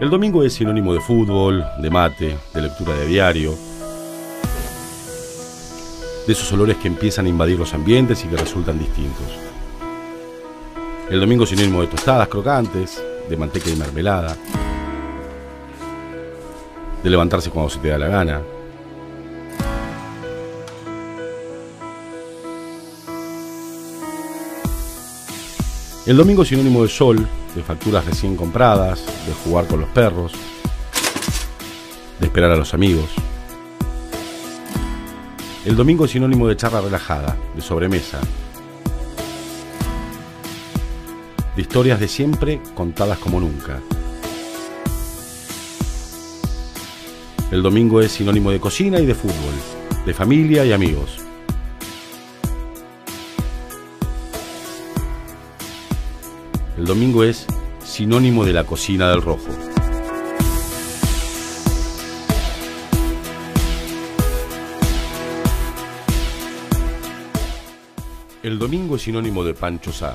El domingo es sinónimo de fútbol, de mate, de lectura de diario, de esos olores que empiezan a invadir los ambientes y que resultan distintos. El domingo es sinónimo de tostadas crocantes, de manteca y mermelada, de levantarse cuando se te da la gana. El domingo es sinónimo de sol, de facturas recién compradas, de jugar con los perros, de esperar a los amigos. El domingo es sinónimo de charla relajada, de sobremesa, de historias de siempre contadas como nunca. El domingo es sinónimo de cocina y de fútbol, de familia y amigos. El domingo es sinónimo de la cocina del rojo. El domingo es sinónimo de Pancho Sá,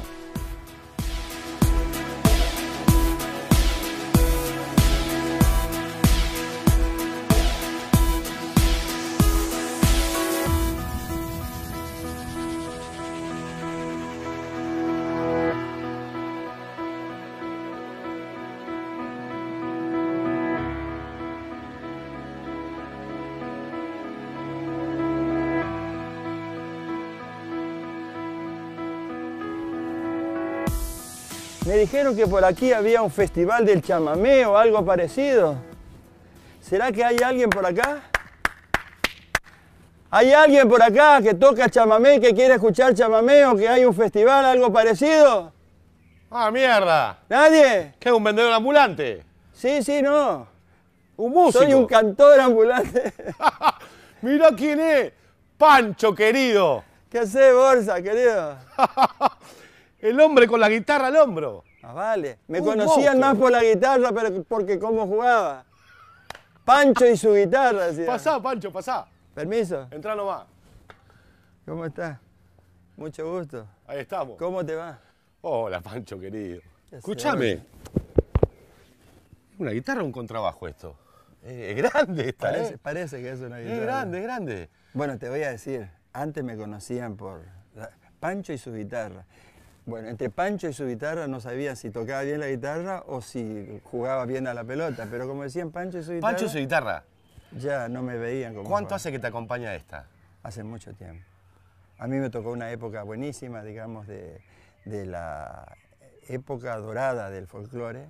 Me dijeron que por aquí había un festival del chamamé o algo parecido. ¿Será que hay alguien por acá? ¿Hay alguien por acá que toca chamamé, que quiere escuchar chamameo, o que hay un festival, algo parecido? ¡Ah, mierda! ¿Nadie? ¿Qué, un vendedor ambulante? Sí, sí, no. ¿Un músico? Soy un cantor ambulante. Mirá quién es, Pancho, querido. ¿Qué haces, bolsa, querido? El hombre con la guitarra al hombro. Ah, vale. Me conocían más por la guitarra, pero porque cómo jugaba. Pancho y su guitarra. Pasá, Pancho, pasá. Permiso. Entrá nomás. ¿Cómo estás? Mucho gusto. Ahí estamos. ¿Cómo te va? Hola, Pancho querido. Escúchame. ¿Una guitarra o un contrabajo esto? es grande esta, ¿eh? parece, Parece que es una guitarra. Es grande, es grande. Bueno, te voy a decir, antes me conocían por Pancho y su guitarra. Bueno, entre Pancho y su guitarra no sabía si tocaba bien la guitarra o si jugaba bien a la pelota, pero como decían Pancho y su guitarra... Pancho y su guitarra. Ya no me veían como... ¿Cuánto hace que te acompaña esta? Hace mucho tiempo. A mí me tocó una época buenísima, digamos, de, la época dorada del folclore.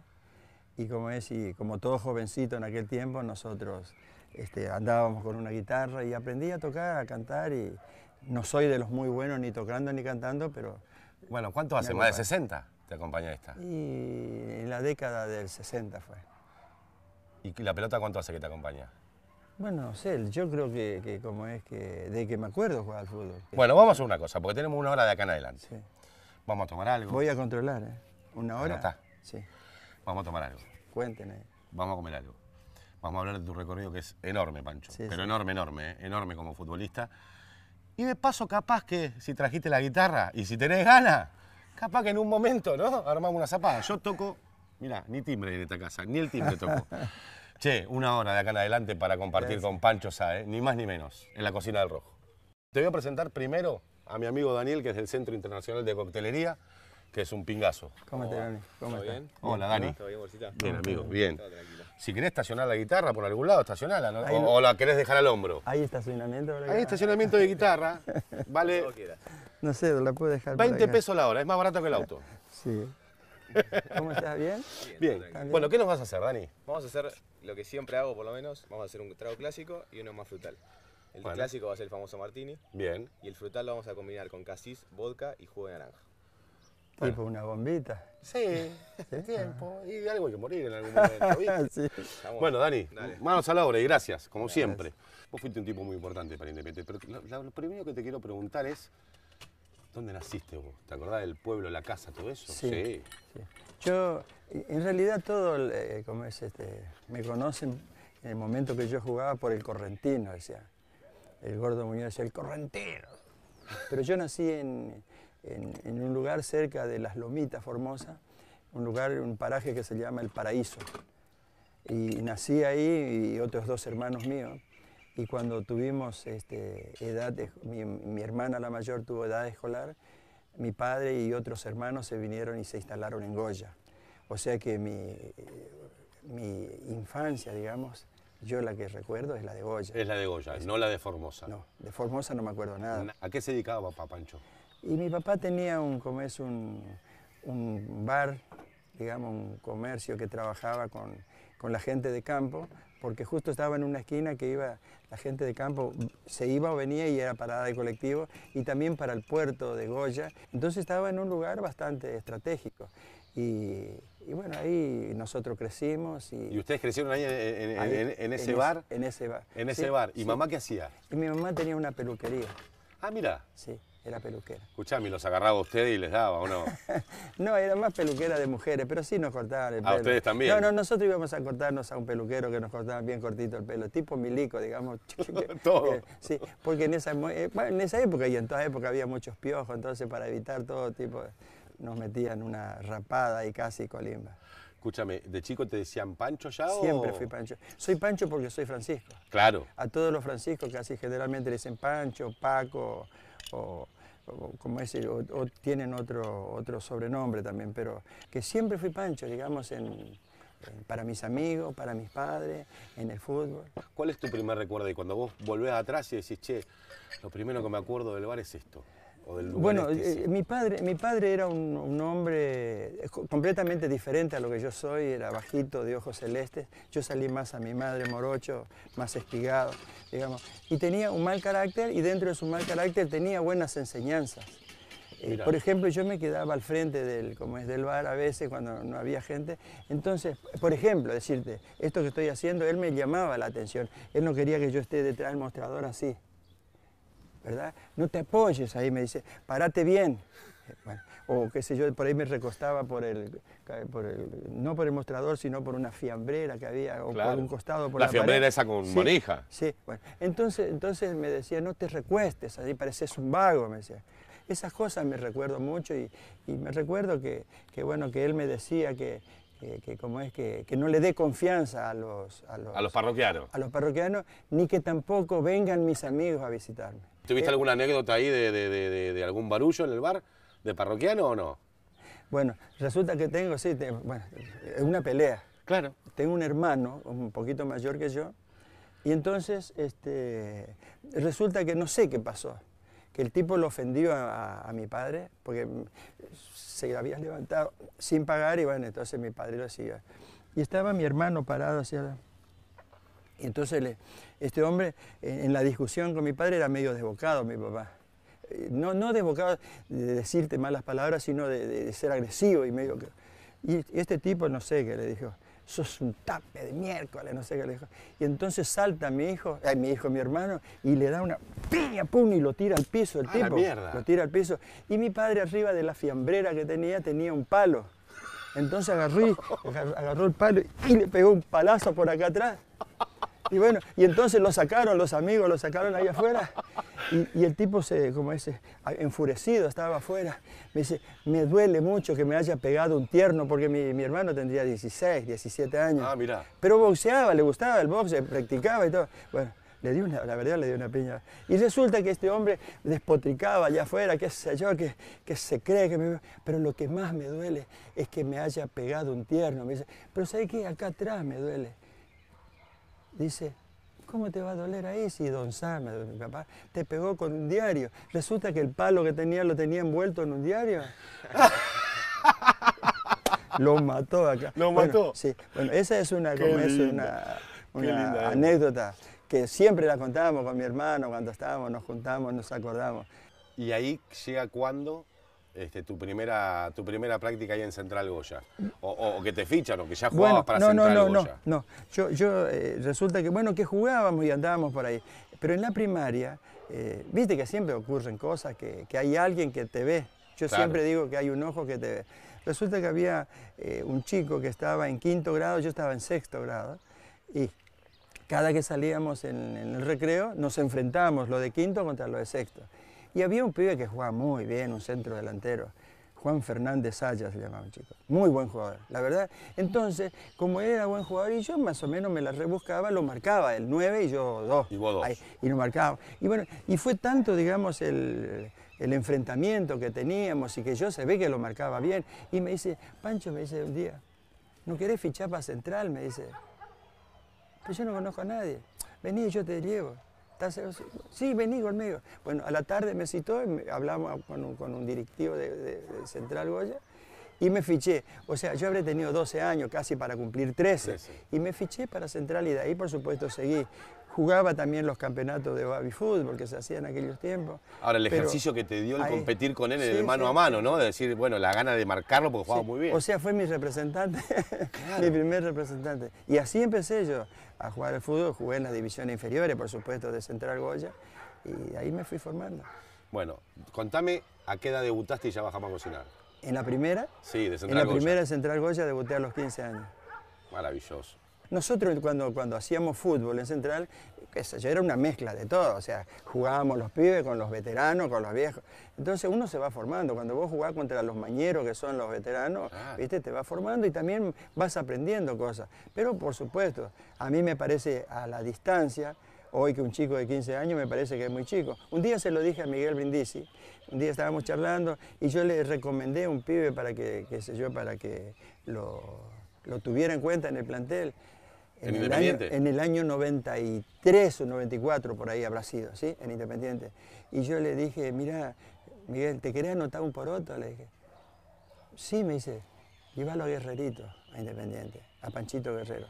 Y como es, y como todo jovencito en aquel tiempo, nosotros este, andábamos con una guitarra y aprendí a tocar, a cantar. Y no soy de los muy buenos ni tocando ni cantando, pero bueno, ¿cuánto hace? ¿Más de 60 te acompaña esta? Y en la década del 60 fue. ¿Y la pelota cuánto hace que te acompaña? Bueno, no yo creo que, como es que de que me acuerdo jugar al fútbol. Bueno, vamos a una cosa, porque tenemos una hora de acá en adelante. Sí. Vamos a tomar algo. Voy a controlar, ¿eh? ¿Una hora? Está. Sí. Vamos a tomar algo. Cuéntenme. Vamos a comer algo. Vamos a hablar de tu recorrido que es enorme, Pancho. Sí, pero enorme, enorme, ¿eh? enorme como futbolista. Y de paso, capaz que si trajiste la guitarra y si tenés ganas, capaz que en un momento, ¿no? Armamos una zapada. Yo toco, mira, ni timbre en esta casa, ni el timbre toco. che, una hora de acá en adelante para compartir con Pancho Sae, ni más ni menos, en la cocina del Rojo. Te voy a presentar primero a mi amigo Daniel, que es del Centro Internacional de Coctelería, que es un pingazo. ¿Cómo, Dani? Hola, Dani. ¿Todo bien, bolsita? Bien, amigo, bien. Si querés estacionar la guitarra por algún lado, estacionala. O, la querés dejar al hombro. Hay estacionamiento. Ahí Hay estacionamiento de guitarra. vale. No sé, la puedo dejar. 20 pesos la hora, es más barato que el auto. Sí. ¿Cómo estás? ¿Bien? Bien. Bueno, ¿qué nos vas a hacer, Dani? Vamos a hacer lo que siempre hago, por lo menos. Vamos a hacer un trago clásico y uno más frutal. El clásico va a ser el famoso martini. Bien. Y el frutal lo vamos a combinar con casis, vodka y jugo de naranja. Tipo una bombita. Sí, el tiempo. Ah. Y algo hay que morir en algún momento. Bueno, Dani, manos a la obra y gracias, como siempre. Vos fuiste un tipo muy importante para Independiente, pero lo, primero que te quiero preguntar es, ¿dónde naciste vos? ¿Te acordás del pueblo, la casa, todo eso? Sí. Yo, en realidad todo, eh, como es este, me conocen en el momento que yo jugaba por el correntino, decía. El gordo Muñoz decía, el correntino. Pero yo nací en, en, un lugar cerca de las Lomitas, Formosa, un lugar, un paraje que se llama El Paraíso. Y nací ahí y otros dos hermanos míos. Y cuando tuvimos este, edad, mi, hermana la mayor tuvo edad escolar, mi padre y otros hermanos se vinieron y se instalaron en Goya. O sea que mi, infancia, digamos, yo la que recuerdo es la de Goya. Es la de Goya, no la de Formosa. No, de Formosa no me acuerdo nada. ¿A qué se dedicaba papá Pancho? Y mi papá tenía un, como un, bar, digamos, un comercio que trabajaba con, la gente de campo, porque justo estaba en una esquina que iba, la gente de campo se iba o venía y era parada de colectivo, y también para el puerto de Goya. Entonces estaba en un lugar bastante estratégico. Y, bueno, ahí nosotros crecimos. ¿Y, ustedes crecieron ahí en, ese bar? en ese bar. En ese bar. ¿Y mamá qué hacía? Y mi mamá tenía una peluquería. Ah, mira. Sí era peluquera. Escuchame, ¿los agarraba usted y les daba o no? no, era más peluquera de mujeres, pero sí nos cortaban el ah, pelo. ¿A ustedes también? No, no, nosotros íbamos a cortarnos a un peluquero que nos cortaba bien cortito el pelo, tipo milico, digamos. todo. sí, porque eh, en esa, época y en toda época había muchos piojos, entonces para evitar todo tipo, nos metían una rapada y casi colimba. Escúchame, ¿de chico te decían Pancho ya o...? Siempre fui Pancho. Soy Pancho porque soy Francisco. Claro. A todos los Franciscos casi generalmente le dicen Pancho, Paco o, como es, tienen otro, otro sobrenombre también, pero que siempre fui Pancho, digamos, para mis amigos, para mis padres, en el fútbol. ¿Cuál es tu primer recuerdo Y cuando vos volvés atrás y decís, che, lo primero que me acuerdo del bar es esto? Bueno, eh, mi, padre, mi padre era un, hombre eh, completamente diferente a lo que yo soy, era bajito, de ojos celestes. Yo salí más a mi madre morocho, más espigado, digamos. Y tenía un mal carácter y dentro de su mal carácter tenía buenas enseñanzas. Eh, por ejemplo, yo me quedaba al frente del, como es del bar a veces cuando no había gente. Entonces, por ejemplo, decirte, esto que estoy haciendo, él me llamaba la atención. Él no quería que yo esté detrás del mostrador así. ¿verdad? No te apoyes ahí, me dice, parate bien. Eh, o qué sé yo, por ahí me recostaba por el, no por el mostrador, sino por una fiambrera que había, o por un costado. Por la, la fiambrera esa con monija Sí, bueno. Entonces, entonces me decía, no te recuestes, ahí pareces un vago, me decía. Esas cosas me recuerdo mucho y, me recuerdo que, bueno, que él me decía que, como es que, no le dé confianza a los, a los parroquianos. A los parroquianos, ni que tampoco vengan mis amigos a visitarme. ¿Tuviste eh, alguna anécdota ahí de, algún barullo en el bar? ¿De parroquiano o no? Bueno, resulta que tengo, sí, bueno, una pelea. Claro. Tengo un hermano, un poquito mayor que yo, y entonces este, resulta que no sé qué pasó. Que el tipo lo ofendió a, mi padre porque se había levantado sin pagar y bueno, entonces mi padre lo hacía. Y estaba mi hermano parado hacia entonces este hombre, eh, en la discusión con mi padre, era medio desbocado, mi papá. Eh, no, no desbocado de decirte malas palabras, sino de, ser agresivo y medio... Y este tipo, no sé qué le dijo, sos un tape de miércoles, no sé qué le dijo. Y entonces salta mi hijo, ay, mi hijo, mi hermano, y le da una piña, pum, y lo tira al piso el tipo. mierda. Lo tira al piso. Y mi padre arriba de la fiambrera que tenía, tenía un palo. Entonces agarró, agarró el palo y le pegó un palazo por acá atrás. Y bueno, y entonces lo sacaron, los amigos lo sacaron ahí afuera. Y, el tipo, se, como ese, enfurecido, estaba afuera. Me dice, me duele mucho que me haya pegado un tierno, porque mi, hermano tendría 16, 17 años. Ah, mira. Pero boxeaba, le gustaba el boxe, practicaba y todo. Bueno, le di la verdad le dio una piña. Y resulta que este hombre despotricaba allá afuera, Que sé yo, que, que se cree que me... Pero lo que más me duele es que me haya pegado un tierno. Me dice, pero ¿sabes qué? Acá atrás me duele dice, ¿cómo te va a doler ahí si Don Sam, eh, mi papá, te pegó con un diario? Resulta que el palo que tenía lo tenía envuelto en un diario. lo mató acá. Lo mató. Sí, bueno, esa es una, anécdota que siempre la contábamos con mi hermano cuando estábamos, nos juntamos nos acordamos. ¿Y ahí llega cuándo este, tu, primera, tu primera práctica ahí en Central Goya? O, que te fichan, o que ya jugabas para no, Central no, no, No, no, Yo, yo eh, resulta que, bueno, que jugábamos y andábamos por ahí. Pero en la primaria, eh, viste que siempre ocurren cosas, que, que, hay alguien que te ve. Yo siempre digo que hay un ojo que te ve. Resulta que había eh, un chico que estaba en quinto grado, yo estaba en sexto grado, y cada que salíamos en, en el recreo nos enfrentábamos lo de quinto contra lo de sexto. Y había un pibe que jugaba muy bien, un centro delantero. Juan Fernández Ayas le llamaba chico. Muy buen jugador, la verdad. Entonces, como era buen jugador y yo más o menos me la rebuscaba, lo marcaba el 9 y yo 2. Y vos 2. y lo marcaba. Y bueno, y fue tanto, digamos, el, enfrentamiento que teníamos y que yo se ve que lo marcaba bien. Y me dice, Pancho me dice un día, ¿no querés fichar para Central? Me dice. Pero yo no conozco a nadie. Vení, yo te llevo. Eh, sí, vení medio. Bueno, a la tarde me citó, hablamos con un, directivo de, Central Goya y me fiché. O sea, yo habré tenido 12 años, casi para cumplir 13, y me fiché para Central y de ahí, por supuesto, seguí jugaba también los campeonatos de baby fútbol que se hacían en aquellos tiempos. Ahora, el ejercicio que te dio el competir con él, es el mano a mano, ¿no? De decir, bueno, la gana de marcarlo porque jugaba muy bien. O sea, fue mi representante, mi primer representante. Y así empecé yo a jugar al fútbol, jugué en las divisiones inferiores, por supuesto, de Central Goya, y ahí me fui formando. Bueno, contame a qué edad debutaste y ya bajamos a cocinar. ¿En la primera? Sí, de Central Goya. En la primera de Central Goya debuté a los 15 años. Maravilloso. Nosotros cuando, cuando hacíamos fútbol en Central, era una mezcla de todo, o sea, jugábamos los pibes con los veteranos, con los viejos. Entonces uno se va formando, cuando vos jugás contra los mañeros que son los veteranos, ¿viste? te vas formando y también vas aprendiendo cosas. Pero por supuesto, a mí me parece a la distancia, hoy que un chico de 15 años me parece que es muy chico. Un día se lo dije a Miguel Brindisi, un día estábamos charlando y yo le recomendé un pibe para que, yo, para que lo, lo tuviera en cuenta en el plantel. En, el Año, 93 o 94, por ahí habrá sido, ¿sí? En Independiente. Y yo le dije, mira, Miguel, ¿te querés anotar un poroto? Le dije. Sí, me dice, llévalo a Guerrerito, a Independiente, a Panchito Guerrero.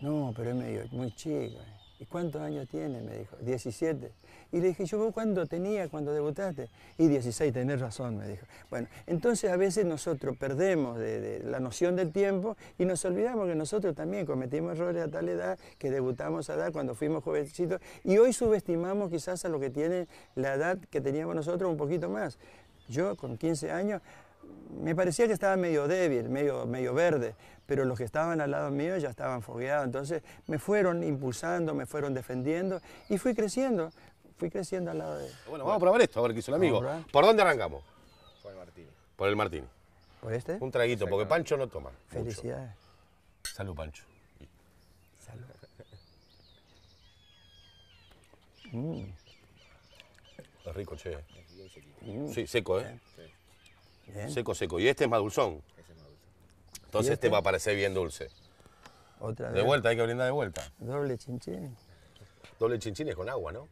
No, pero es medio, muy chico. Eh". ¿Y cuántos años tiene? Me dijo. 17. Y le dije, yo vos cuándo tenía cuando debutaste? Y 16, tenés razón, me dijo. Bueno, entonces a veces nosotros perdemos de, la noción del tiempo y nos olvidamos que nosotros también cometimos errores a tal edad, que debutamos a edad cuando fuimos jovencitos y hoy subestimamos quizás a lo que tiene la edad que teníamos nosotros un poquito más. Yo con 15 años me parecía que estaba medio débil, medio, medio verde, pero los que estaban al lado mío ya estaban fogueados, entonces me fueron impulsando, me fueron defendiendo y fui creciendo fui creciendo al lado de... Bueno, vamos a probar esto, a ver qué hizo el amigo. ¿Por dónde arrancamos? Por el Martini. Por el Martini. ¿Por este? Un traguito, porque Pancho no toma. Felicidades. Salud, Pancho. Salud. Mm. Es rico, che. Sí, seco, ¿eh? Seco, seco. Y este es más dulzón. Este es más dulzón. Entonces este, este? va a parecer bien dulce. Otra De vuelta, hay que brindar de vuelta. Doble chinchín. Doble chinchín es con agua, ¿no?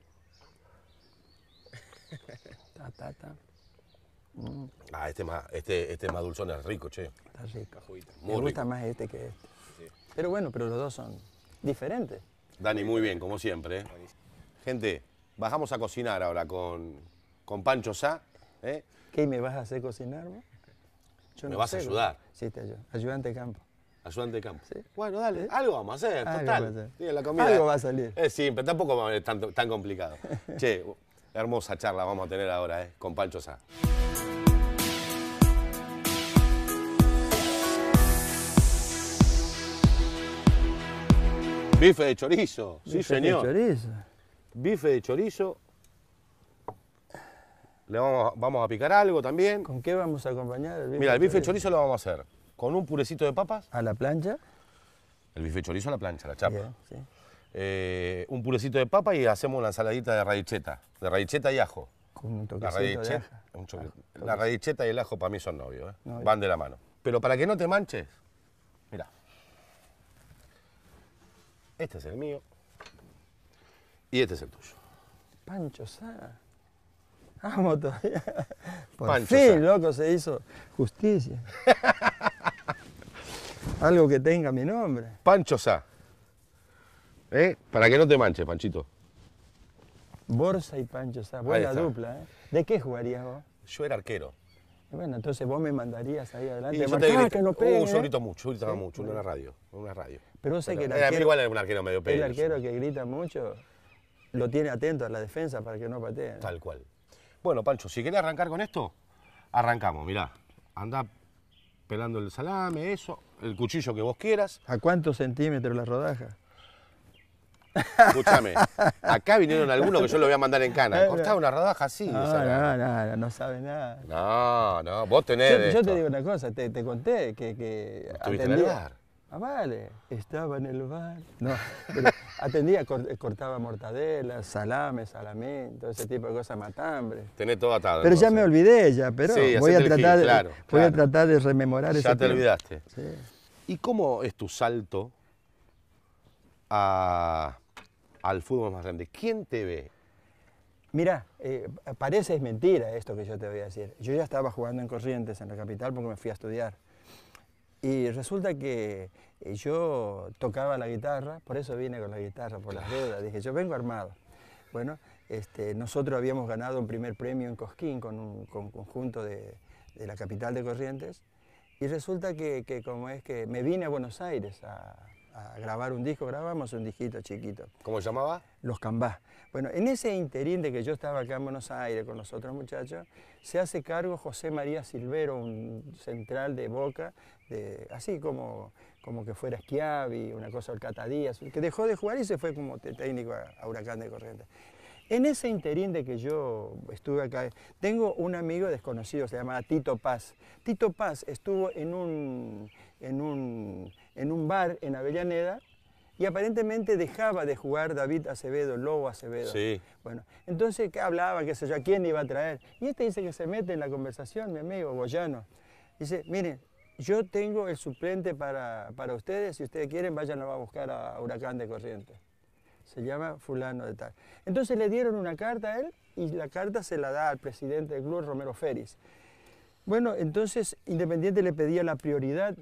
Mm. Ah, este más, este, este dulzón es rico, che. Está rico. Me gusta más este que este. Pero bueno, pero los dos son diferentes. Dani, muy bien, como siempre. ¿eh? Gente, bajamos a cocinar ahora con, con Pancho Sá. ¿eh? ¿Qué me vas a hacer cocinar ¿Me vas a ayudar? Sí, te ayudo. Ayudante de campo. Ayudante de campo. Bueno, dale, ¿Eh? algo vamos a hacer, algo Va a salir. Sí, la comida, va a salir. sí pero tampoco tan, tan complicado. che, Hermosa charla vamos a tener ahora ¿eh? con Pancho Sá. Bife de chorizo, sí señor. De chorizo. Bife de chorizo. Le vamos, a picar algo también. ¿Con qué vamos a acompañar el bife? Mira, el bife de chorizo? lo vamos a hacer con un purecito de papas. A la plancha. El bife de chorizo a la plancha, la chapa. sí. Eh, un purecito de papa y hacemos una ensaladita de radicheta, de radicheta y ajo. Con un la radicheta, ah, la radicheta y el ajo para mí son novios, ¿eh? van eh. de la mano. Pero para que no te manches, mira, este es el mío y este es el tuyo. Pancho Sá. todavía. Por fin, loco, se hizo justicia. Algo que tenga mi nombre. Pancho Sá. ¿Eh? Para que no te manches, Panchito. Borsa y Pancho sea, buena dupla, ¿eh? ¿De qué jugarías vos? Yo era arquero. Bueno, entonces vos me mandarías ahí adelante. Y yo te que no pegue, uh, yo ¿eh? grito mucho, yo gritaba mucho, no era radio, radio. Pero sé que el arquero, igual era un arquero medio pegue, El arquero que grita mucho lo tiene atento a la defensa para que no patee. Tal cual. Bueno, Pancho, si querés arrancar con esto, arrancamos, mirá. Anda pelando el salame, eso, el cuchillo que vos quieras. ¿A cuántos centímetros la rodaja? Escúchame, acá vinieron algunos que yo lo voy a mandar en cana. Cortaba una rodaja así. No, no, no, no, no sabe nada. No, no, vos tenés. Yo, te digo una cosa, te, te conté que. que Ah, vale, estaba en el bar. No, pero atendía, cortaba mortadelas, salame, salamín, todo ese tipo de cosas, matambre. Tenés todo atado. Pero ya me olvidé ya, pero voy, a tratar, voy a tratar de rememorar eso. Ya te olvidaste. ¿Y cómo es tu salto a al fútbol más grande. ¿Quién te ve? Mira, eh, parece mentira esto que yo te voy a decir. Yo ya estaba jugando en Corrientes, en la capital, porque me fui a estudiar. Y resulta que eh, yo tocaba la guitarra, por eso vine con la guitarra, por las dudas. Dije, yo vengo armado. Bueno, este, nosotros habíamos ganado un primer premio en Cosquín con un, conjunto de, la capital de Corrientes. Y resulta que, que, como es que me vine a Buenos Aires a, a, grabar un disco, grabamos un disquito chiquito. ¿Cómo se llamaba? Los Cambás. Bueno, en ese interín de que yo estaba acá en Buenos Aires con los otros muchachos, se hace cargo José María Silvero, un central de Boca, así como, como que fuera Schiavi, una cosa Díaz, que dejó de jugar y se fue como técnico a Huracán de Corrientes. En ese interín de que yo estuve acá, tengo un amigo desconocido, se llama Tito Paz. Tito Paz estuvo en un, en un, bar en Avellaneda y aparentemente dejaba de jugar David Acevedo, Lobo Acevedo. Sí. Bueno, entonces, ¿qué hablaba? ¿Qué sé yo? quién iba a traer? Y este dice que se mete en la conversación, mi amigo Goyano. Dice, miren, yo tengo el suplente para, para ustedes, si ustedes quieren, vayan a buscar a Huracán de Corrientes se llama fulano de tal. Entonces le dieron una carta a él y la carta se la da al presidente del club, Romero Férez. Bueno, entonces Independiente le pedía la prioridad.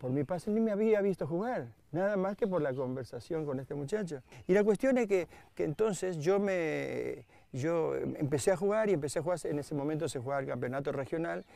Por mi pase ni me había visto jugar, nada más que por la conversación con este muchacho. Y la cuestión es que, entonces yo me yo empecé a jugar y empecé a jugar, en ese momento se jugaba el campeonato regional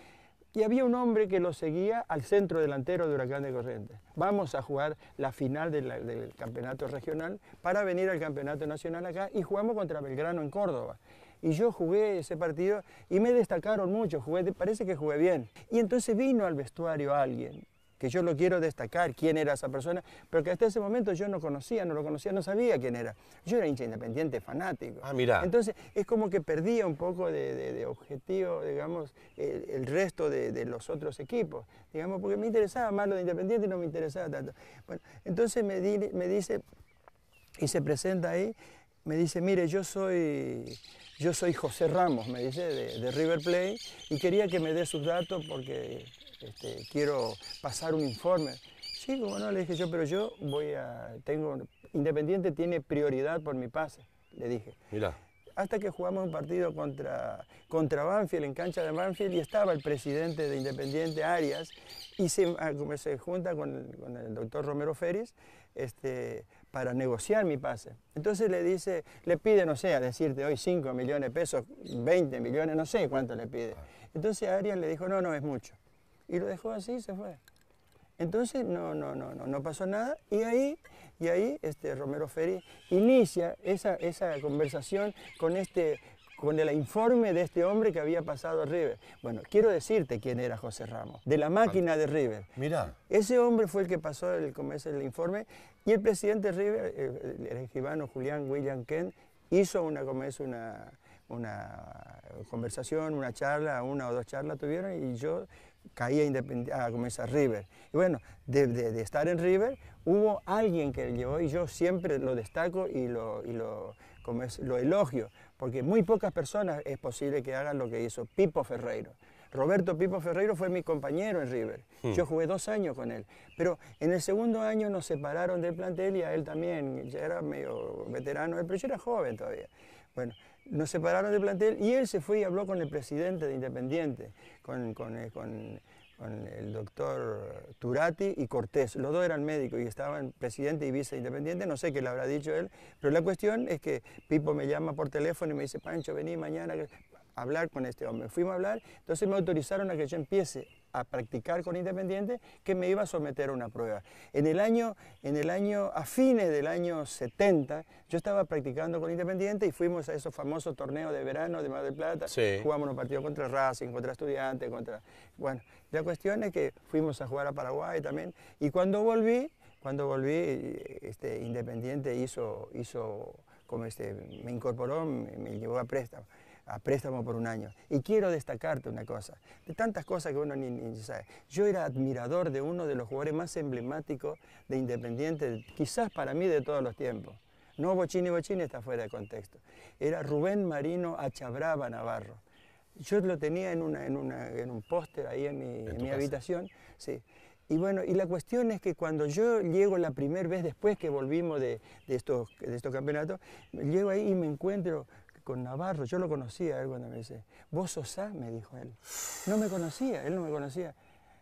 y había un hombre que lo seguía al centro delantero de Huracán de Corrientes. Vamos a jugar la final del campeonato regional para venir al campeonato nacional acá y jugamos contra Belgrano en Córdoba. Y yo jugué ese partido y me destacaron mucho, parece que jugué bien. Y entonces vino al vestuario alguien que yo lo quiero destacar, quién era esa persona, pero que hasta ese momento yo no conocía, no lo conocía, no sabía quién era. Yo era hincha independiente fanático. Ah, mira. Entonces es como que perdía un poco de, objetivo, digamos, el, resto de, los otros equipos, digamos, porque me interesaba más lo de independiente y no me interesaba tanto. Bueno, entonces me, me dice, y se presenta ahí, me dice, mire, yo soy, yo soy José Ramos, me dice, de, de River Plate, y quería que me dé sus datos porque este, quiero pasar un informe. Sí, como no, le dije yo, pero yo voy a, tengo, Independiente tiene prioridad por mi pase, le dije. Hasta que jugamos un partido contra, contra Banfield, en cancha de Banfield, y estaba el presidente de Independiente, Arias, y se, ah, se junta con el, doctor Romero Ferris este, para negociar mi pase. Entonces le dice, le pide, no sé, a decirte hoy 5 millones de pesos, 20 millones, no sé cuánto le pide. Ah. Entonces Arias le dijo, no, no, es mucho y lo dejó así y se fue. Entonces, no, no, no, no, no pasó nada. Y ahí, y ahí este, Romero Ferri inicia esa, esa conversación con, este, con el informe de este hombre que había pasado a River. Bueno, quiero decirte quién era José Ramos, de la ah. máquina de River. Mira. Ese hombre fue el que pasó el, del informe y el presidente River, el, escribano Julián William Kent, hizo una, una, una conversación, una charla, una o dos charlas tuvieron y yo caía a ah, comenzar River. Y bueno, de, estar en River, hubo alguien que llevó, y yo siempre lo destaco y lo, lo, lo elogio, porque muy pocas personas es posible que hagan lo que hizo Pipo Ferreiro. Roberto Pipo Ferreiro fue mi compañero en River. Hmm. Yo jugué dos años con él. Pero en el segundo año nos separaron del plantel y a él también. Ya era medio veterano pero yo era joven todavía. Bueno, nos separaron del plantel y él se fue y habló con el presidente de Independiente, con, eh, el doctor Turati y Cortés. Los dos eran médicos y estaban presidente y vice independiente, no sé qué le habrá dicho él, pero la cuestión es que Pipo me llama por teléfono y me dice, Pancho, vení mañana a hablar con este hombre. Fuimos a hablar, entonces me autorizaron a que yo empiece a practicar con Independiente que me iba a someter a una prueba. En el año, en el año, a fines del año 70, yo estaba practicando con Independiente y fuimos a esos famosos torneos de verano de Mar del Plata. Sí. Jugamos unos partidos contra Racing, contra Estudiantes, contra... Bueno, la cuestión es que fuimos a jugar a Paraguay también. Y cuando volví, cuando volví, este, Independiente hizo, hizo como este, me incorporó, me llevó a préstamo a préstamo por un año. Y quiero destacarte una cosa, de tantas cosas que uno ni, ni sabe. Yo era admirador de uno de los jugadores más emblemáticos de Independiente, quizás para mí de todos los tiempos. No Bochini Bochini está fuera de contexto. Era Rubén Marino Achabrava Navarro. Yo lo tenía en, una, en, una, en un póster ahí en mi, mi habitación. Sí. Y bueno, y la cuestión es que cuando yo llego la primera vez después que volvimos de, estos, de estos campeonatos, llego ahí y me encuentro Navarro, yo lo conocía él cuando me dice, vos sos me dijo él. No me conocía, él no me conocía.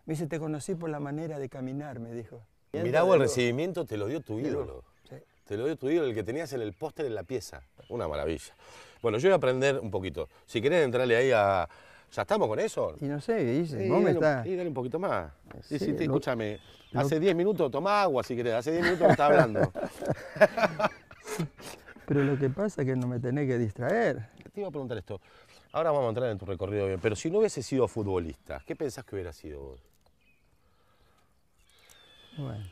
Me dice, te conocí por la manera de caminar, me dijo. Y el recibimiento te lo dio tu ídolo. Te lo dio tu ídolo, el que tenías en el póster en la pieza. Una maravilla. Bueno, yo voy a aprender un poquito. Si querés entrarle ahí a... ¿Ya estamos con eso? Y no sé, Y dale un poquito más. Sí, escúchame. Hace 10 minutos, toma agua si querés. Hace 10 minutos me hablando. Pero lo que pasa es que no me tenés que distraer. Te iba a preguntar esto. Ahora vamos a entrar en tu recorrido bien, pero si no hubiese sido futbolista, ¿qué pensás que hubiera sido vos? Bueno,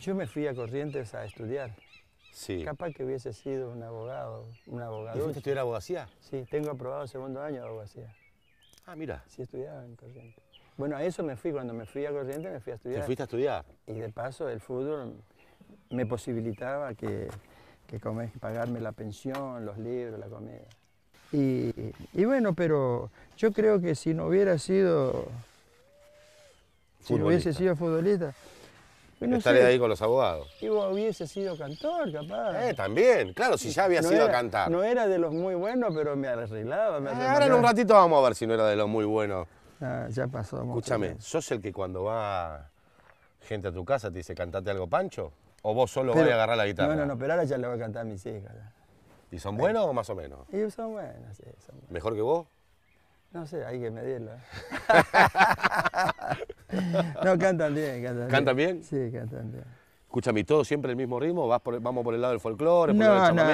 yo me fui a Corrientes a estudiar. Sí. Capaz que hubiese sido un abogado, un abogado. ¿Y abogacía? Sí, tengo aprobado segundo año de abogacía. Ah, mira. Sí, estudiaba en Corrientes. Bueno, a eso me fui. Cuando me fui a Corrientes me fui a estudiar. ¿Te fuiste a estudiar? Y de paso el fútbol me posibilitaba que que comer, pagarme la pensión, los libros, la comida. Y, bueno, pero yo creo que si no hubiera sido, si hubiese sido futbolista, pues Estaré ahí con los abogados. Y hubiese sido cantor, capaz. Eh, también. Claro, si ya había sido cantar. No era de los muy buenos, pero me arreglaba. ahora en un ratito vamos a ver si no era de los muy buenos. Ah, ya pasó. Escúchame, ¿sos el que cuando va gente a tu casa te dice, cantate algo, Pancho? ¿O vos solo voy vas a agarrar la guitarra? No, no, no, pero ahora ya la voy a cantar a mis hijas. ¿Y son buenos o más o menos? Y son buenos, sí, son ¿Mejor que vos? No sé, hay que medirlo. ¿eh? no, cantan bien, cantan bien. ¿Cantan bien? Sí, cantan bien. Escúchame, ¿todo siempre el mismo ritmo? ¿Vamos por el lado del folclore? No, el no,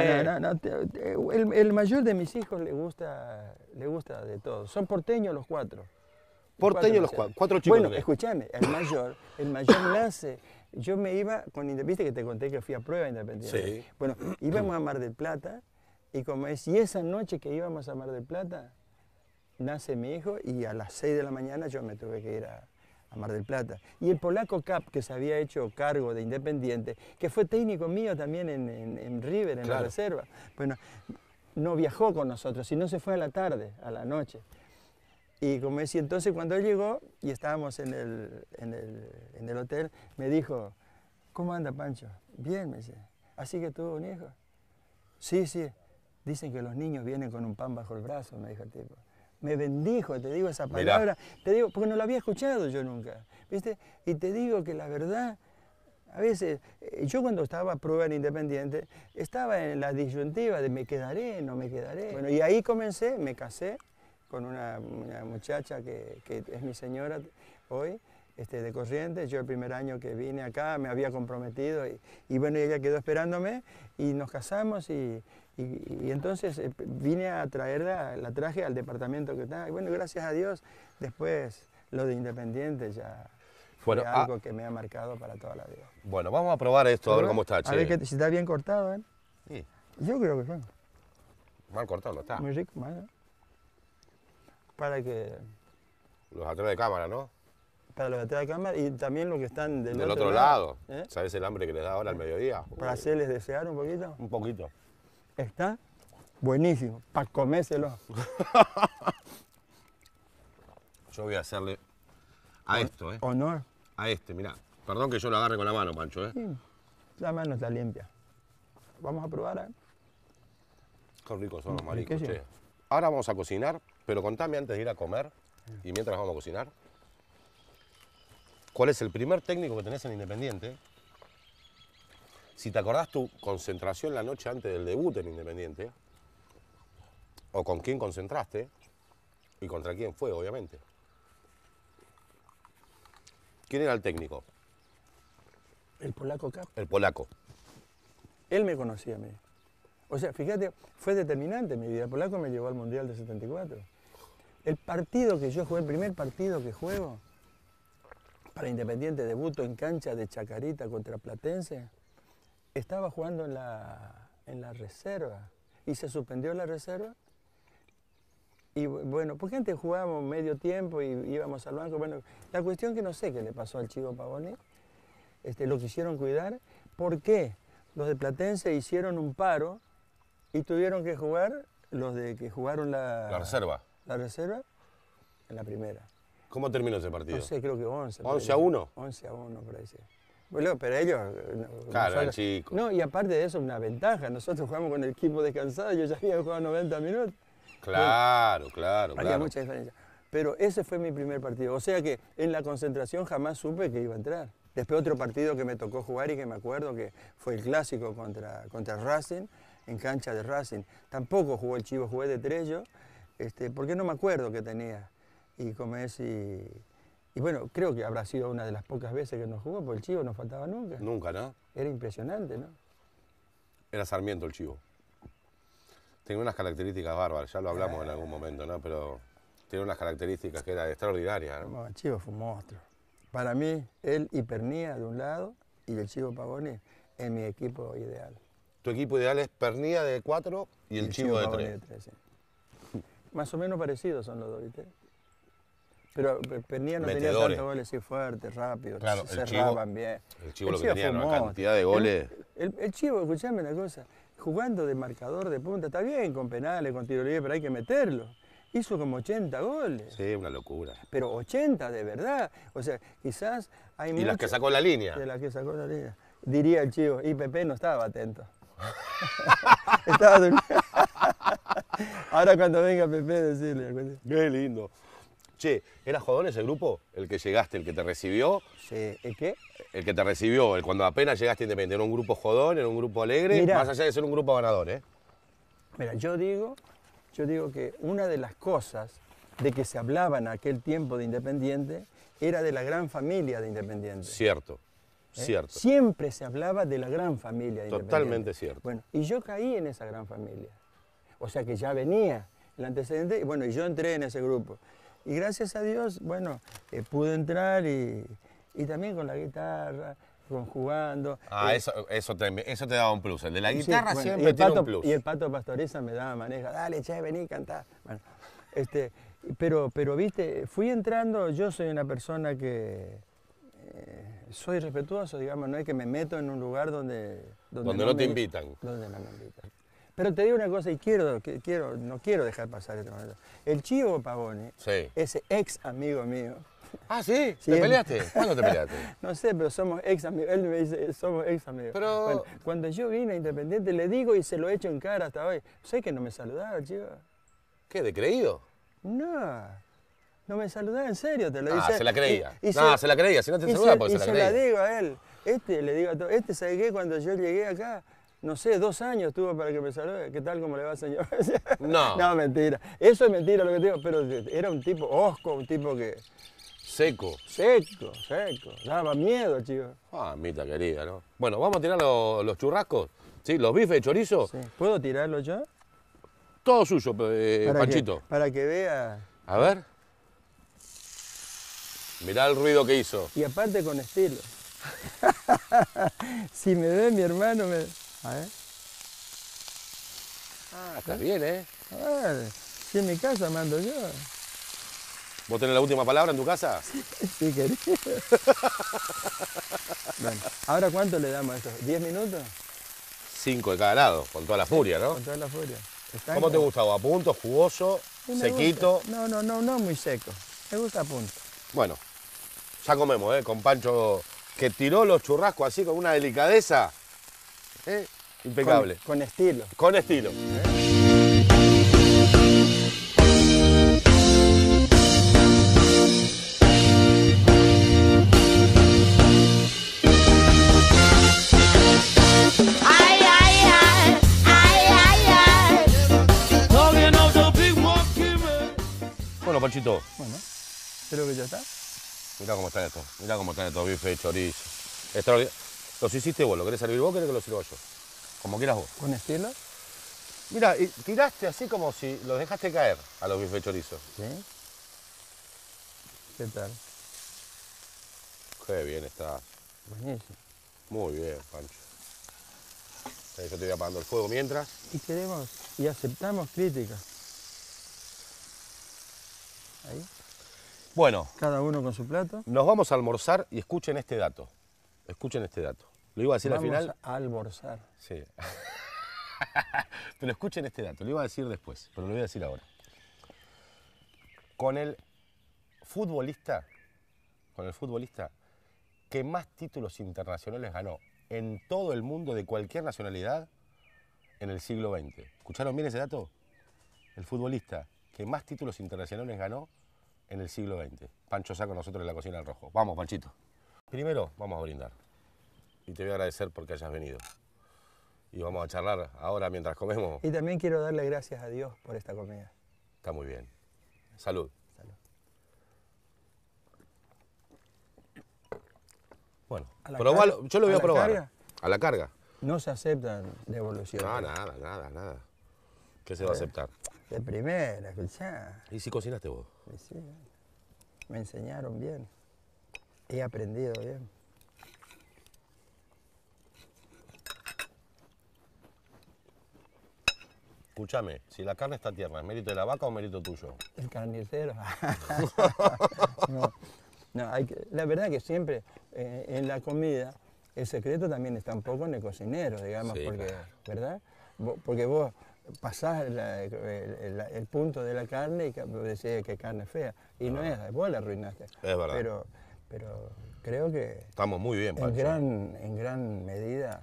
no, no, el, mayor de mis hijos le gusta, le gusta de todo. Son porteños los cuatro. Porteños los cuatro, cuatro chicos. Bueno, escúchame, el mayor, el mayor nace yo me iba con Independiente, que te conté que fui a prueba Independiente. Bueno, íbamos a Mar del Plata y como es, y esa noche que íbamos a Mar del Plata, nace mi hijo y a las 6 de la mañana yo me tuve que ir a, Mar del Plata. Y el polaco Cap, que se había hecho cargo de Independiente, que fue técnico mío también en, River, en la reserva, bueno, no viajó con nosotros, sino se fue a la tarde, a la noche. Y como decía, entonces cuando él llegó y estábamos en el, en el, en el hotel, me dijo, ¿cómo anda Pancho? Bien, me dice. ¿Así que tuvo un hijo? Sí, sí. Dicen que los niños vienen con un pan bajo el brazo, me dijo el tipo. Me bendijo, te digo esa palabra, te digo, porque no la había escuchado yo nunca, ¿viste? Y te digo que la verdad, a veces, eh, yo cuando estaba a prueba en Independiente, estaba en la disyuntiva de me quedaré, no me quedaré. Bueno, y ahí comencé, me casé, con una, muchacha que, es mi señora hoy, este, de Corrientes. Yo el primer año que vine acá me había comprometido y, bueno, ella quedó esperándome y nos casamos y, entonces eh, vine a traerla, la traje al departamento que está. Y bueno, gracias a Dios, después lo de Independiente ya... fue ah. algo que me ha marcado para toda la vida. Bueno, vamos a probar esto, a ver, cómo está, a ver que, si está bien cortado, ¿eh? Sí. Yo creo que sí. Mal cortado está. Muy rico, mal, para que... Los atrás de cámara, ¿no? Para los atrás de cámara y también los que están del, otro, lado. ¿eh? ¿Sabes el hambre que les da ahora al mediodía? Para hacerles desear un poquito. Un poquito. Está buenísimo, para comérselo. yo voy a hacerle a esto, ¿eh? Honor. A este, mira. Perdón que yo lo agarre con la mano, Pancho, ¿eh? la mano está limpia. Vamos a probar, ¿eh? Qué ricos son los mm, mariscos, che. Ahora vamos a cocinar pero contame antes de ir a comer y mientras vamos a cocinar, ¿cuál es el primer técnico que tenés en Independiente? Si te acordás tu concentración la noche antes del debut en Independiente, o con quién concentraste y contra quién fue, obviamente. ¿Quién era el técnico? El polaco El polaco. Él me conocía a mí. O sea, fíjate, fue determinante mi vida. El polaco me llevó al Mundial de 74. El partido que yo jugué, el primer partido que juego para Independiente, debuto en cancha de Chacarita contra Platense, estaba jugando en la, reserva y se suspendió la reserva. Y bueno, porque antes jugábamos medio tiempo y íbamos al banco. Bueno, la cuestión que no sé qué le pasó al Chivo Pavone, este, lo quisieron cuidar. ¿Por qué? Los de Platense hicieron un paro y tuvieron que jugar los de que jugaron la, la reserva la reserva en la primera. ¿Cómo terminó ese partido? No sé, creo que 11. 11 a 1. 11 a 1, por ahí sí. Bueno, pero ellos. Eh, claro, chico. No, y aparte de eso, una ventaja. Nosotros jugamos con el equipo descansado, yo ya había jugado 90 minutos. Claro, claro, Había mucha diferencia. Pero ese fue mi primer partido. O sea que en la concentración jamás supe que iba a entrar. Después otro partido que me tocó jugar y que me acuerdo que fue el clásico contra, contra Racing, en cancha de Racing. Tampoco jugó el Chivo, jugué de tres yo. Este, porque no me acuerdo que tenía. Y y, y bueno, creo que habrá sido una de las pocas veces que nos jugó, porque el chivo no faltaba nunca. Nunca, ¿no? Era impresionante, ¿no? Era Sarmiento el chivo. Tenía unas características bárbaras, ya lo hablamos en ah. algún momento, ¿no? Pero tenía unas características que eran extraordinarias, ¿no? El chivo fue un monstruo. Para mí, él y Pernía de un lado y el chivo Pavone en mi equipo ideal. Tu equipo ideal es Pernía de 4 y, el, chivo, chivo de 3. Más o menos parecidos son los ¿viste? Pero Pernilla no tenía tantos goles, así fuertes, rápidos, cerraban bien. El Chivo lo que tenía, una cantidad de goles. El, Chivo, escuchame una cosa, jugando de marcador de punta, está bien con penales, con tiro libre, pero hay que meterlo. Hizo como 80 goles. Sí, una locura. Pero 80 de verdad. O sea, quizás hay Y las que sacó la línea. De las que sacó la línea. Diría el Chivo, y Pepe no estaba atento. estaba Ahora cuando venga Pepe, decirle. Qué lindo. Che, ¿era jodón ese grupo? El que llegaste, el que te recibió. Sí, ¿el qué? El que te recibió, el cuando apenas llegaste independiente. Era un grupo jodón, era un grupo alegre, más allá de ser un grupo ganador, ¿eh? Mira, yo digo, yo digo que una de las cosas de que se hablaba en aquel tiempo de Independiente era de la gran familia de Independiente. Cierto. ¿Eh? Cierto. Siempre se hablaba de la gran familia. De Independiente Totalmente cierto. Bueno, y yo caí en esa gran familia. O sea que ya venía el antecedente, y bueno, y yo entré en ese grupo. Y gracias a Dios, bueno, eh, pude entrar y, también con la guitarra, jugando. Ah, eh, eso, eso, te, eso te daba un plus. El de la guitarra siempre un plus. Y el pato pastoriza me daba maneja. Dale, che, vení, cantá. Bueno, este, pero, pero, viste, fui entrando, yo soy una persona que eh, soy respetuoso, digamos, no es que me meto en un lugar donde... Donde, no, te invitan. Donde no me invitan. Pero te digo una cosa y quiero, que quiero, no quiero dejar pasar este momento. El Chivo Pagoni, ese ex amigo mío. Ah, sí, ¿te peleaste? ¿Cuándo te peleaste? no sé, pero somos ex amigos. Él me dice, somos ex amigos. Pero... cuando yo vine a Independiente le digo y se lo echo en cara hasta hoy. Sé que no me saludaba, Chivo. ¿Qué, de creído? No. No me saludaba en serio, te lo dije. Ah, se la creía. Ah, se... la creía, si no te saludaba, pues se, la creía. Y se la digo a él. Este, le digo a todo, este, ¿sabe qué? Cuando yo llegué acá, no sé, dos años tuvo para que me ¿Qué tal? ¿Cómo le va, señor? No. no, mentira. Eso es mentira lo que digo, pero era un tipo osco, un tipo que... Seco. Seco, seco. Daba miedo, chico. Ah, mita querida, ¿no? Bueno, vamos a tirar los, churrascos, ¿sí? Los bifes de chorizo. Sí. ¿Puedo tirarlo yo? Todo suyo, eh, Panchito. para que vea... A ver. Mirá el ruido que hizo. Y aparte con estilo. si me ve mi hermano, me... A ver. Ah, ¿Eh? está bien, ¿eh? A ver, si en mi casa mando yo. ¿Vos tenés la última palabra en tu casa? sí, querido. bueno, ¿ahora cuánto le damos a eso? ¿10 minutos? 5 de cada lado, con toda la furia, ¿no? Con toda la furia. ¿Cómo te gusta? ¿A punto, jugoso, sequito? No, no, no, no muy seco. Me gusta a punto. Bueno, ya comemos, ¿eh? Con Pancho que tiró los churrascos así con una delicadeza. Impecable. Con, con, estilo. Con estilo. Bueno, Panchito. Bueno, creo que ya está. Mira cómo están estos. Mira cómo están estos bifes y extraordinario los hiciste vos, ¿lo querés servir vos que lo sirva yo? Como quieras vos. ¿Con estilo? Mira, tiraste así como si los dejaste caer a los bife ¿Sí? ¿Qué tal? Qué bien está. Buenísimo. Muy bien, Pancho. Eh, yo te voy apagando el fuego mientras. Y queremos y aceptamos críticas. Ahí. Bueno. Cada uno con su plato. Nos vamos a almorzar y escuchen este dato. Escuchen este dato. Lo iba a decir al final. almorzar. Sí. pero escuchen este dato. Lo iba a decir después, pero lo voy a decir ahora. Con el futbolista, con el futbolista que más títulos internacionales ganó en todo el mundo de cualquier nacionalidad en el siglo XX. ¿Escucharon bien ese dato? El futbolista que más títulos internacionales ganó en el siglo XX. Pancho saca con nosotros en la cocina al rojo. Vamos, Panchito. Primero vamos a brindar y te voy a agradecer porque hayas venido. Y vamos a charlar ahora mientras comemos. Y también quiero darle gracias a Dios por esta comida. Está muy bien. Salud. Salud. Bueno, yo lo voy a, probar. ¿A la carga? No se aceptan devoluciones. No, nada, nada, nada. ¿Qué se va a aceptar? De primera, escuchá. ¿Y si cocinaste vos? me enseñaron bien he aprendido bien. Escúchame, si la carne está tierna, ¿es mérito de la vaca o mérito tuyo? El carnicero. la verdad que siempre eh, en la comida el secreto también está un poco en el cocinero, digamos, porque, ¿verdad? Porque vos pasás el, punto de la carne y decís que carne fea, y no es, vos la arruinaste. Es verdad. Pero creo que... Estamos muy bien, en gran, en gran medida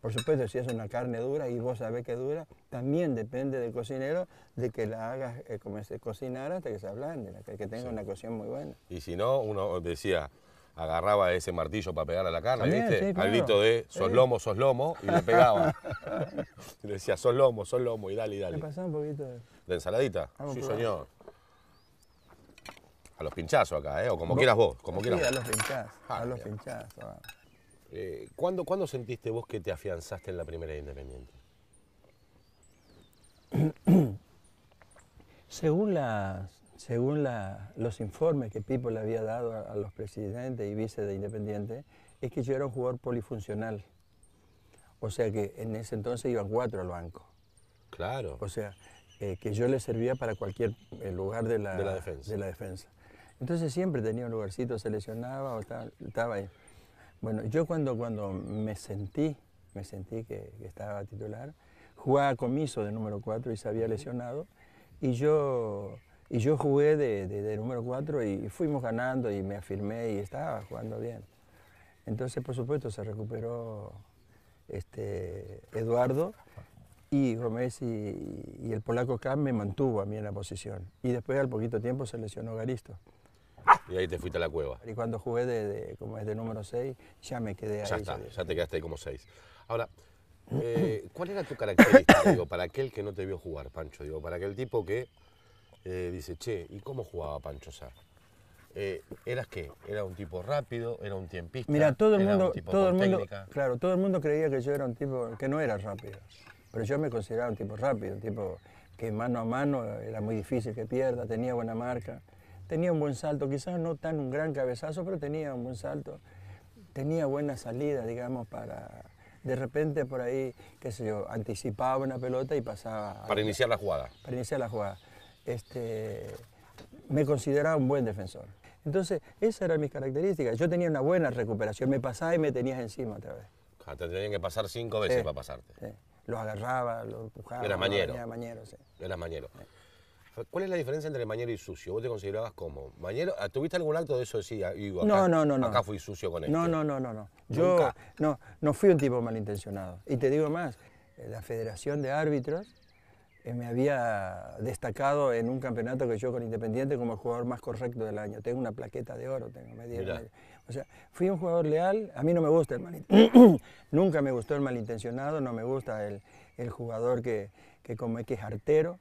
por supuesto, si es una carne dura y vos sabés que dura, también depende del cocinero de que la hagas eh, como se cocinar hasta que se ablande, que, tenga una cocción muy buena. Y si no, uno decía, agarraba ese martillo para pegar a la carne, ¿viste? Al grito de sos lomo, sos lomo, y le pegaba. le decía, sos lomo, sos lomo, y dale, y dale. ¿Le pasaba un poquito de...? ensaladita? sí, señor. A los pinchazos acá, ¿eh? O como quieras vos, como sí, ah, a los pinchazos, a los pinchazos. ¿cuándo, sentiste vos que te afianzaste en la primera Independiente? según según la, los informes que Pipo le había dado a, los presidentes y vice de Independiente, es que yo era un jugador polifuncional. O sea que en ese entonces iban cuatro al banco. Claro. O sea, eh, que yo le servía para cualquier eh, lugar de la, De la defensa. Entonces siempre tenía un lugarcito, se lesionaba o estaba, ahí. Bueno, yo cuando, cuando me sentí, me sentí que, estaba titular, jugaba comiso de número 4 y se había lesionado, y yo, jugué de, de, número 4 y, fuimos ganando y me afirmé y estaba jugando bien. Entonces, por supuesto, se recuperó este, Eduardo y Gómez y, el polaco Kam me mantuvo a mí en la posición. Y después, al poquito tiempo, se lesionó Garisto. Y ahí te fuiste a la cueva. Y cuando jugué de, como es de número 6, ya me quedé ahí. Ya está, ya te quedaste ahí como 6. Ahora, eh, ¿cuál era tu característica, digo, para aquel que no te vio jugar, Pancho? Digo, para aquel tipo que eh, dice, che, ¿y cómo jugaba Pancho Sá? Eh, ¿Eras qué? ¿Era un tipo rápido? ¿Era un tiempista? Mira, todo el mundo, todo el mundo, claro, todo el mundo creía que yo era un tipo que no era rápido, pero yo me consideraba un tipo rápido, un tipo que mano a mano era muy difícil que pierda, tenía buena marca tenía un buen salto, quizás no tan un gran cabezazo, pero tenía un buen salto, tenía buena salida, digamos, para... De repente por ahí, qué sé yo, anticipaba una pelota y pasaba... Para iniciar la jugada. Para iniciar la jugada. Este, me consideraba un buen defensor. Entonces, esas eran mis características. Yo tenía una buena recuperación, me pasaba y me tenías encima otra vez. Ah, te tenían que pasar cinco veces para pasarte. Sí. Los agarraba, los empujaba. Eras mañero. Era mañero, sí. Eras mañero. ¿Cuál es la diferencia entre mañero y sucio? ¿Vos te considerabas como? ¿Mañero? Ah, ¿Tuviste algún alto de eso? Decía, ah, acá, no, no, no, no. Acá fui sucio con No, este. no, no, no. no. Yo no, fui un tipo malintencionado. Y te digo más, eh, la Federación de Árbitros eh, me había destacado en un campeonato que yo con Independiente como el jugador más correcto del año. Tengo una plaqueta de oro, tengo media. O sea, fui un jugador leal. A mí no me gusta el malintencionado. Nunca me gustó el malintencionado, no me gusta el, jugador que, que, como, que es artero.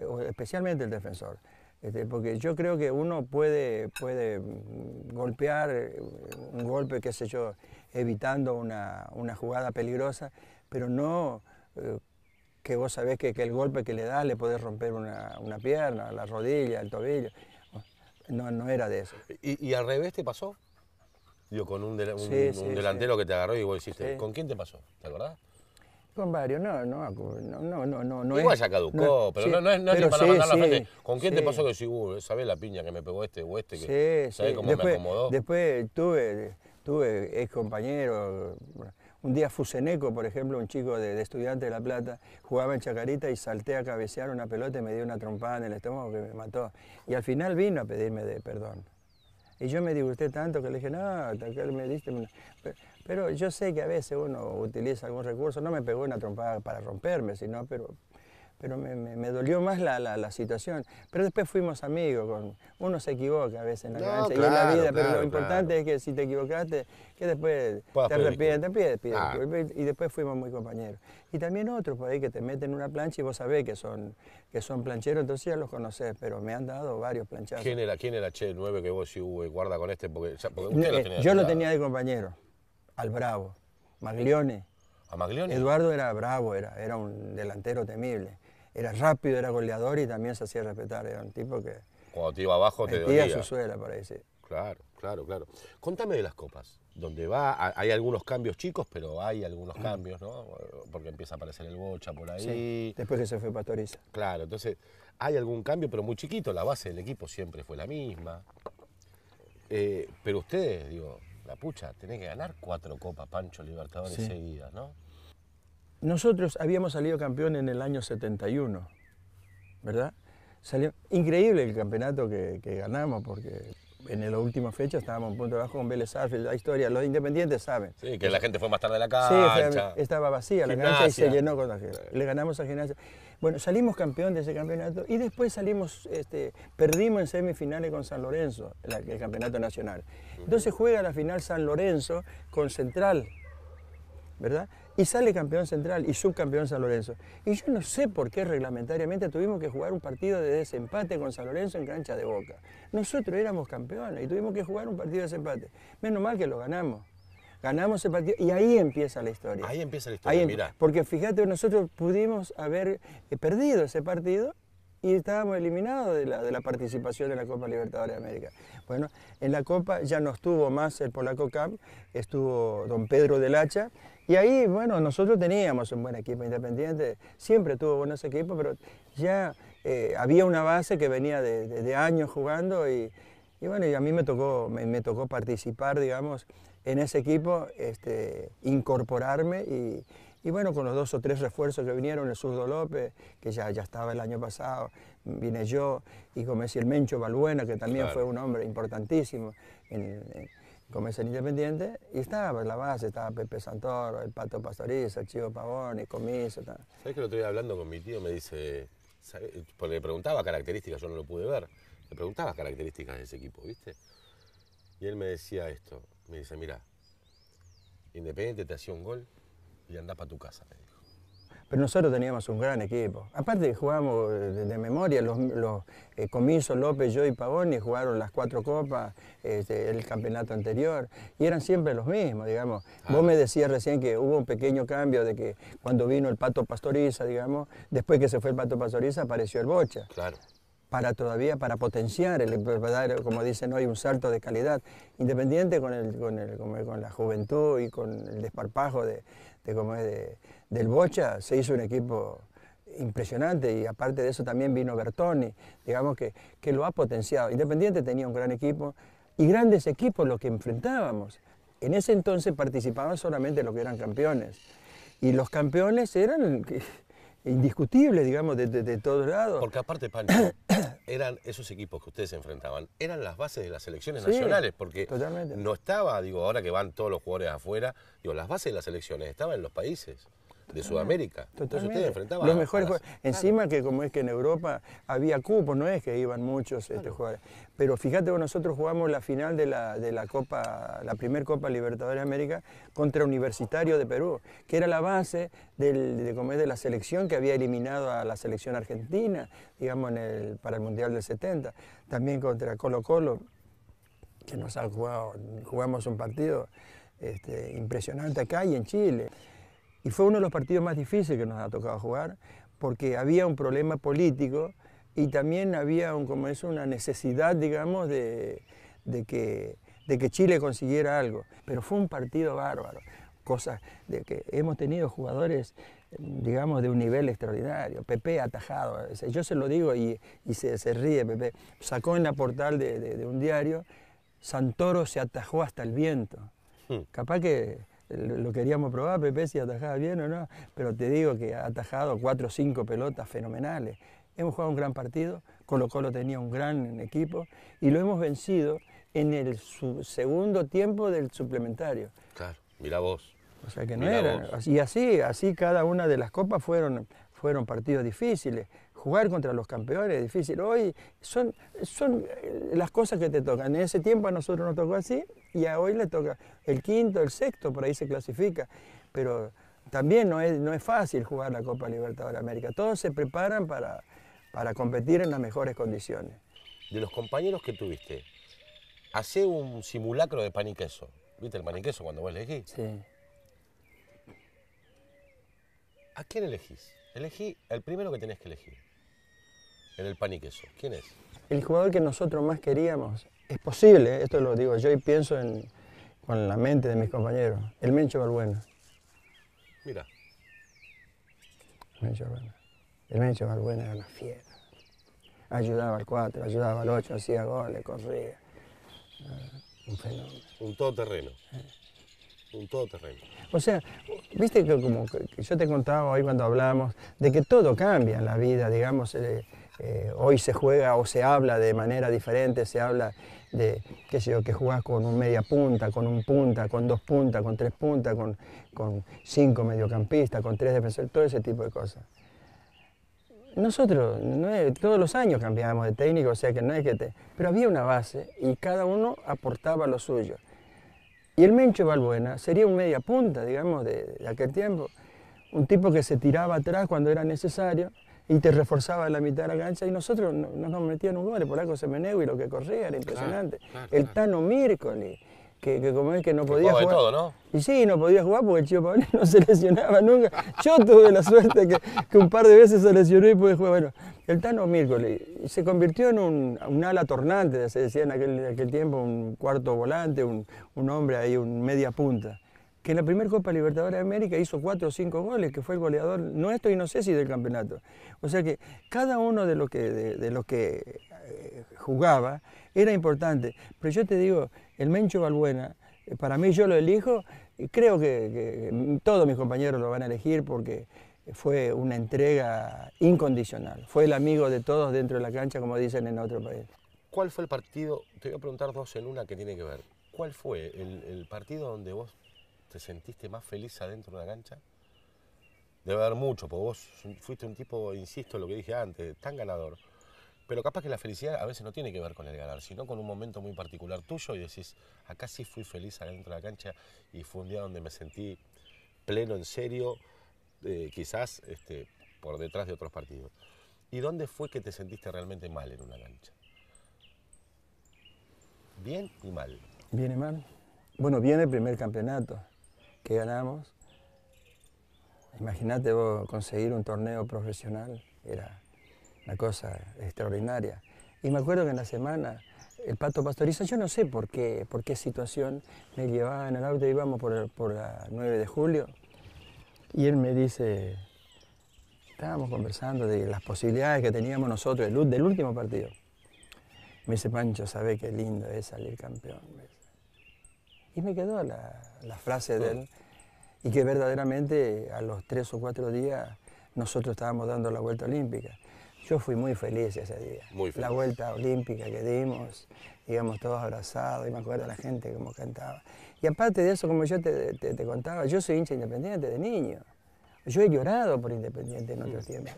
Eh, especialmente el defensor. Este, porque yo creo que uno puede, puede mm, golpear eh, un golpe, que sé yo, evitando una, jugada peligrosa, pero no eh, que vos sabés que, el golpe que le das le podés romper una, pierna, la rodilla, el tobillo. No, no era de eso. ¿Y, al revés te pasó? yo con un, delantero que te agarró y vos hiciste. ¿Con quién te pasó? ¿Te acordás? Con varios, no, no, no, no, no, no Igual ya caducó, pero no, es, para mandar la gente. ¿Con quién te pasó que si, uh, sabes la piña que me pegó este o este? Que, sí, ¿Sabés cómo después, me acomodó? Después tuve, tuve ex compañero. Un día Fuseneco, por ejemplo, un chico de, estudiante de La Plata, jugaba en Chacarita y salté a cabecear una pelota y me dio una trompada en el estómago que me mató. Y al final vino a pedirme de perdón. Y yo me disgusté tanto que le dije, no, tal me diste... Una... Pero yo sé que a veces uno utiliza algún recurso, no me pegó una trompada para romperme, sino, pero, pero me, dolió más la, la, situación. Pero después fuimos amigos, uno se equivoca a veces en la vida, pero lo importante es que si te equivocaste, que después te arrepientes, pide, y después fuimos muy compañeros. Y también otros por ahí que te meten una plancha y vos sabés que son, que son plancheros, entonces ya los conocés, pero me han dado varios planchazos. ¿Quién era, quién era 9 que vos sí, guarda con este? Porque, eh, yo lo tenía de compañero al bravo. Maglione. ¿A Maglione? Eduardo era bravo, era, era un delantero temible. Era rápido, era goleador y también se hacía respetar. Era un tipo que... Cuando te iba abajo te dolía. su suela, para Claro, claro, claro. Contame de las copas. dónde va, hay algunos cambios chicos, pero hay algunos mm. cambios, ¿no? Porque empieza a aparecer el Bocha por ahí. Sí, después que se fue Pastoriza. Claro, entonces hay algún cambio, pero muy chiquito. La base del equipo siempre fue la misma. Eh, pero ustedes, digo, pucha, tiene que ganar cuatro copas Pancho Libertadores seguidas, ¿no? Nosotros habíamos salido campeón en el año 71, ¿verdad? Salió, increíble el campeonato que ganamos porque en la última fecha estábamos un punto de abajo con Vélez La historia, los independientes saben. Sí, que la gente fue más tarde a la casa. estaba vacía la cancha y se llenó con la gente. Le ganamos a Gimnasia. Bueno, salimos campeón de ese campeonato y después salimos, este, perdimos en semifinales con San Lorenzo, el campeonato nacional. Entonces juega la final San Lorenzo con Central ¿verdad? Y sale campeón central y subcampeón San Lorenzo. Y yo no sé por qué reglamentariamente tuvimos que jugar un partido de desempate con San Lorenzo en cancha de Boca. Nosotros éramos campeones y tuvimos que jugar un partido de desempate. Menos mal que lo ganamos. Ganamos el partido y ahí empieza la historia. Ahí empieza la historia, mirá. Porque fíjate, nosotros pudimos haber eh, perdido ese partido y estábamos eliminados de la, de la participación de la Copa Libertadores de América. Bueno, en la Copa ya no estuvo más el Polaco Camp, estuvo don Pedro del Hacha, y ahí, bueno, nosotros teníamos un buen equipo independiente, siempre tuvo buenos equipos, pero ya eh, había una base que venía de, años jugando y, bueno, y a mí me tocó, me, tocó participar, digamos, en ese equipo, este, incorporarme y, bueno, con los dos o tres refuerzos que vinieron, el Surdo López, que ya, ya estaba el año pasado, vine yo, y como decía el Mencho Balbuena, que también fue un hombre importantísimo Comencé en Independiente y estaba en pues, la base, estaba Pepe Santoro, el Pato Pastoriza, el Chivo Pavón, y Comiso. ¿Sabes que lo estoy hablando con mi tío me dice, porque le preguntaba características, yo no lo pude ver, le preguntaba características de ese equipo, ¿viste? Y él me decía esto, me dice, mira, Independiente te hacía un gol y andás para tu casa, pero nosotros teníamos un gran equipo. Aparte jugamos eh, de, memoria, los, los eh, López, yo y Pavoni jugaron las cuatro copas, este, el campeonato anterior, y eran siempre los mismos, digamos. Ah. Vos me decías recién que hubo un pequeño cambio de que cuando vino el Pato Pastoriza, digamos, después que se fue el Pato Pastoriza apareció el Bocha. Claro para todavía, para potenciar, el, para dar, como dicen hoy, un salto de calidad, independiente con, con, la juventud y con el desparpajo de, de, es de del Bocha se hizo un equipo impresionante y aparte de eso también vino Bertoni, digamos que, que lo ha potenciado. Independiente tenía un gran equipo y grandes equipos los que enfrentábamos. En ese entonces participaban solamente los que eran campeones y los campeones eran indiscutibles, digamos, de, de, todos lados. Porque aparte, Pancho, eran esos equipos que ustedes enfrentaban, eran las bases de las selecciones nacionales, porque no estaba, digo, ahora que van todos los jugadores afuera, digo, las bases de las selecciones estaban en los países de Sudamérica. Entonces ustedes enfrentaban los mejores jugadores. Encima que como es que en Europa había cupos, no es que iban muchos este, jugadores. Pero fíjate, nosotros jugamos la final de la, de la Copa, la primer Copa Libertadores de América contra Universitario de Perú, que era la base de, como de la selección que había eliminado a la selección argentina, digamos, en el, para el Mundial del 70. También contra Colo Colo, que nos ha jugado, jugamos un partido este, impresionante acá y en Chile. Y fue uno de los partidos más difíciles que nos ha tocado jugar, porque había un problema político y también había como una necesidad, digamos, de, que, de que Chile consiguiera algo. Pero fue un partido bárbaro, cosas de que hemos tenido jugadores, digamos, de un nivel extraordinario. Pepe atajado, yo se lo digo y, se, se, ríe Pepe, sacó en la portal de, un diario, Santoro se atajó hasta el viento. Hmm. Capaz que lo queríamos probar, Pepe, si atajaba bien o no, pero te digo que ha atajado cuatro o cinco pelotas fenomenales. Hemos jugado un gran partido, Colo Colo tenía un gran equipo y lo hemos vencido en el segundo tiempo del suplementario. Claro, mira vos. O sea que no era. Y así, así cada una de las copas fueron, fueron partidos difíciles. Jugar contra los campeones es difícil. Hoy son, son eh, las cosas que te tocan. En ese tiempo a nosotros nos tocó así y a hoy le toca el quinto, el sexto, por ahí se clasifica. Pero también no es, no es fácil jugar la Copa Libertadores de América. Todos se preparan para, para competir en las mejores condiciones. De los compañeros que tuviste, hace un simulacro de pan y queso. ¿Viste el pan y queso cuando vos elegís? Sí. ¿A quién elegís? Elegí el primero que tenés que elegir el pan y queso? ¿Quién es? El jugador que nosotros más queríamos. Es posible, esto lo digo yo y pienso en, con la mente de mis compañeros. El Mencho Balbuena. Mira. Mencho Balbuena. El Mencho Balbuena era una fiera. Ayudaba al 4, ayudaba al 8, hacía goles, corría. Ah, un fenómeno. Un todoterreno. un todoterreno. O sea, viste que como yo te contaba hoy cuando hablábamos de que todo cambia en la vida, digamos, eh, eh, hoy se juega o se habla de manera diferente, se habla de qué sé yo, que jugás con un media punta, con un punta, con dos puntas, con tres puntas, con, con cinco mediocampistas, con tres defensores, todo ese tipo de cosas. Nosotros todos los años cambiábamos de técnico, o sea que no es que Pero había una base y cada uno aportaba lo suyo. Y el Mencho Balbuena sería un media punta, digamos, de aquel tiempo. Un tipo que se tiraba atrás cuando era necesario, y te reforzaba la mitad de la cancha y nosotros no, nos metían un gol, por algo se meneó y lo que corría era impresionante. el Tano Mírcoli, que, como es que no podía jugar. Y sí, no podía jugar porque el Chico Pablo no se lesionaba nunca. Yo tuve la suerte que, un par de veces se lesionó y pude jugar. Bueno, el Tano Mírcoli, se convirtió en un, ala tornante, se decía en aquel, aquel, tiempo, un cuarto volante, un, un hombre ahí, un media punta que en la primera Copa Libertadores de América hizo cuatro o cinco goles, que fue el goleador nuestro y no sé si del campeonato. O sea que cada uno de los que, de, los que eh, jugaba era importante. Pero yo te digo, el Mencho Balbuena, eh, para mí yo lo elijo y creo que, todos mis compañeros lo van a elegir porque fue una entrega incondicional. Fue el amigo de todos dentro de la cancha, como dicen en otro país. ¿Cuál fue el partido? Te voy a preguntar dos en una que tiene que ver. ¿Cuál fue el partido donde vos te sentiste más feliz adentro de una cancha? Debe haber mucho, porque vos fuiste un tipo, insisto lo que dije antes, tan ganador. Pero capaz que la felicidad a veces no tiene que ver con el ganar, sino con un momento muy particular tuyo y decís, acá sí fui feliz adentro de la cancha y fue un día donde me sentí pleno, en serio, eh, quizás este, por detrás de otros partidos. ¿Y dónde fue que te sentiste realmente mal en una cancha? ¿Bien y mal? Bien y mal. Bueno, viene el primer campeonato que ganamos. Imagínate vos conseguir un torneo profesional, era una cosa extraordinaria. Y me acuerdo que en la semana el pato pastoriza, yo no sé por qué, por qué situación, me llevaba en el auto, íbamos por, por la 9 de julio, y él me dice, estábamos conversando de las posibilidades que teníamos nosotros del, del último partido. Me dice, Pancho, sabe qué lindo es salir campeón? Y me quedó la, frase de él y que verdaderamente a los tres o cuatro días nosotros estábamos dando la vuelta olímpica. Yo fui muy feliz ese día. La vuelta olímpica que dimos, digamos, todos abrazados, y me acuerdo la gente como cantaba. Y aparte de eso, como yo te, contaba, yo soy hincha independiente de niño. Yo he llorado por Independiente en otros mm. tiempos.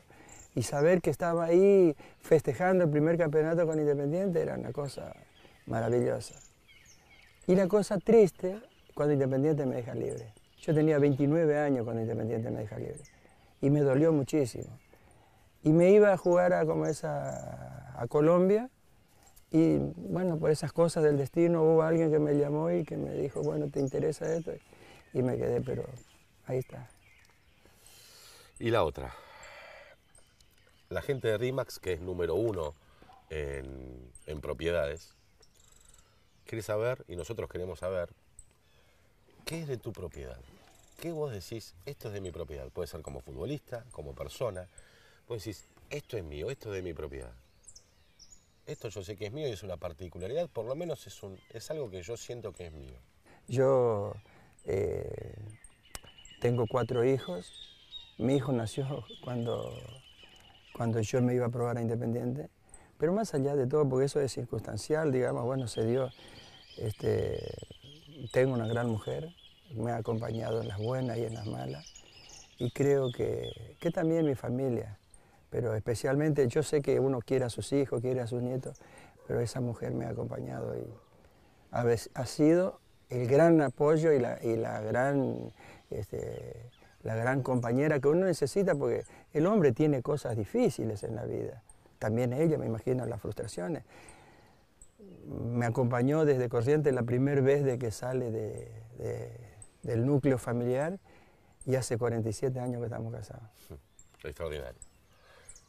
Y saber que estaba ahí festejando el primer campeonato con Independiente era una cosa maravillosa. Y la cosa triste, cuando Independiente me deja libre. Yo tenía 29 años cuando Independiente me deja libre. Y me dolió muchísimo. Y me iba a jugar a, como a Colombia. Y bueno, por esas cosas del destino hubo alguien que me llamó y que me dijo, bueno, ¿te interesa esto? Y me quedé, pero ahí está. Y la otra. La gente de RIMAX, que es número uno en, en propiedades, Quieres saber, y nosotros queremos saber, ¿qué es de tu propiedad? ¿Qué vos decís, esto es de mi propiedad? Puede ser como futbolista, como persona. Vos decís, esto es mío, esto es de mi propiedad. Esto yo sé que es mío y es una particularidad, por lo menos es, un, es algo que yo siento que es mío. Yo eh, tengo cuatro hijos. Mi hijo nació cuando, cuando yo me iba a probar a Independiente. Pero más allá de todo, porque eso es circunstancial, digamos, bueno, se dio este, tengo una gran mujer, me ha acompañado en las buenas y en las malas, y creo que, también mi familia, pero especialmente yo sé que uno quiere a sus hijos, quiere a sus nietos, pero esa mujer me ha acompañado y ha, sido el gran apoyo y la, la gran... Este, la gran compañera que uno necesita, porque el hombre tiene cosas difíciles en la vida. También ella, me imagino, las frustraciones me acompañó desde corriente la primera vez de que sale del núcleo familiar y hace 47 años que estamos casados. Hm, extraordinario.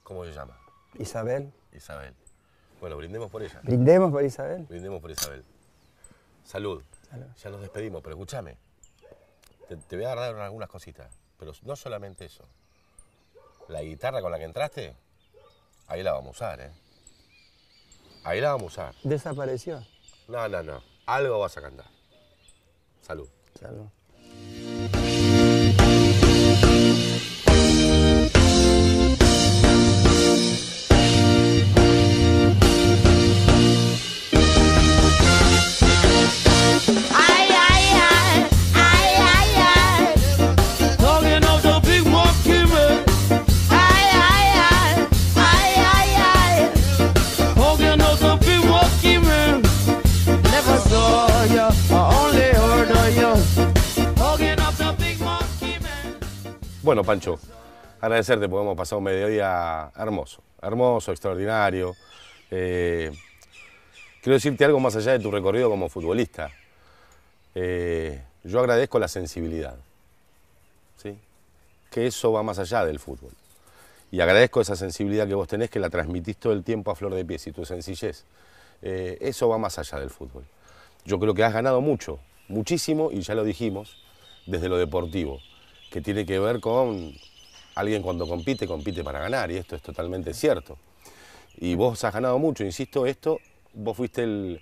¿Cómo se llama? Isabel. Isabel. Bueno, brindemos por ella. Brindemos por Isabel. Brindemos por Isabel. Salud. Ya nos despedimos, pero escúchame. Te, te, voy a agarrar algunas cositas, pero no solamente eso. La guitarra con la que entraste, ahí la vamos a usar, ¿eh? Ahí la vamos a Desapareció. No, no, no. Algo vas a cantar. Salud. Salud. Bueno, Pancho, agradecerte porque hemos pasado un mediodía hermoso, hermoso, extraordinario. Eh, quiero decirte algo más allá de tu recorrido como futbolista. Eh, yo agradezco la sensibilidad, ¿sí? que eso va más allá del fútbol. Y agradezco esa sensibilidad que vos tenés, que la transmitís todo el tiempo a flor de pies y tu sencillez. Eh, eso va más allá del fútbol. Yo creo que has ganado mucho, muchísimo, y ya lo dijimos, desde lo deportivo que tiene que ver con alguien cuando compite, compite para ganar, y esto es totalmente cierto. Y vos has ganado mucho, insisto, esto, vos fuiste el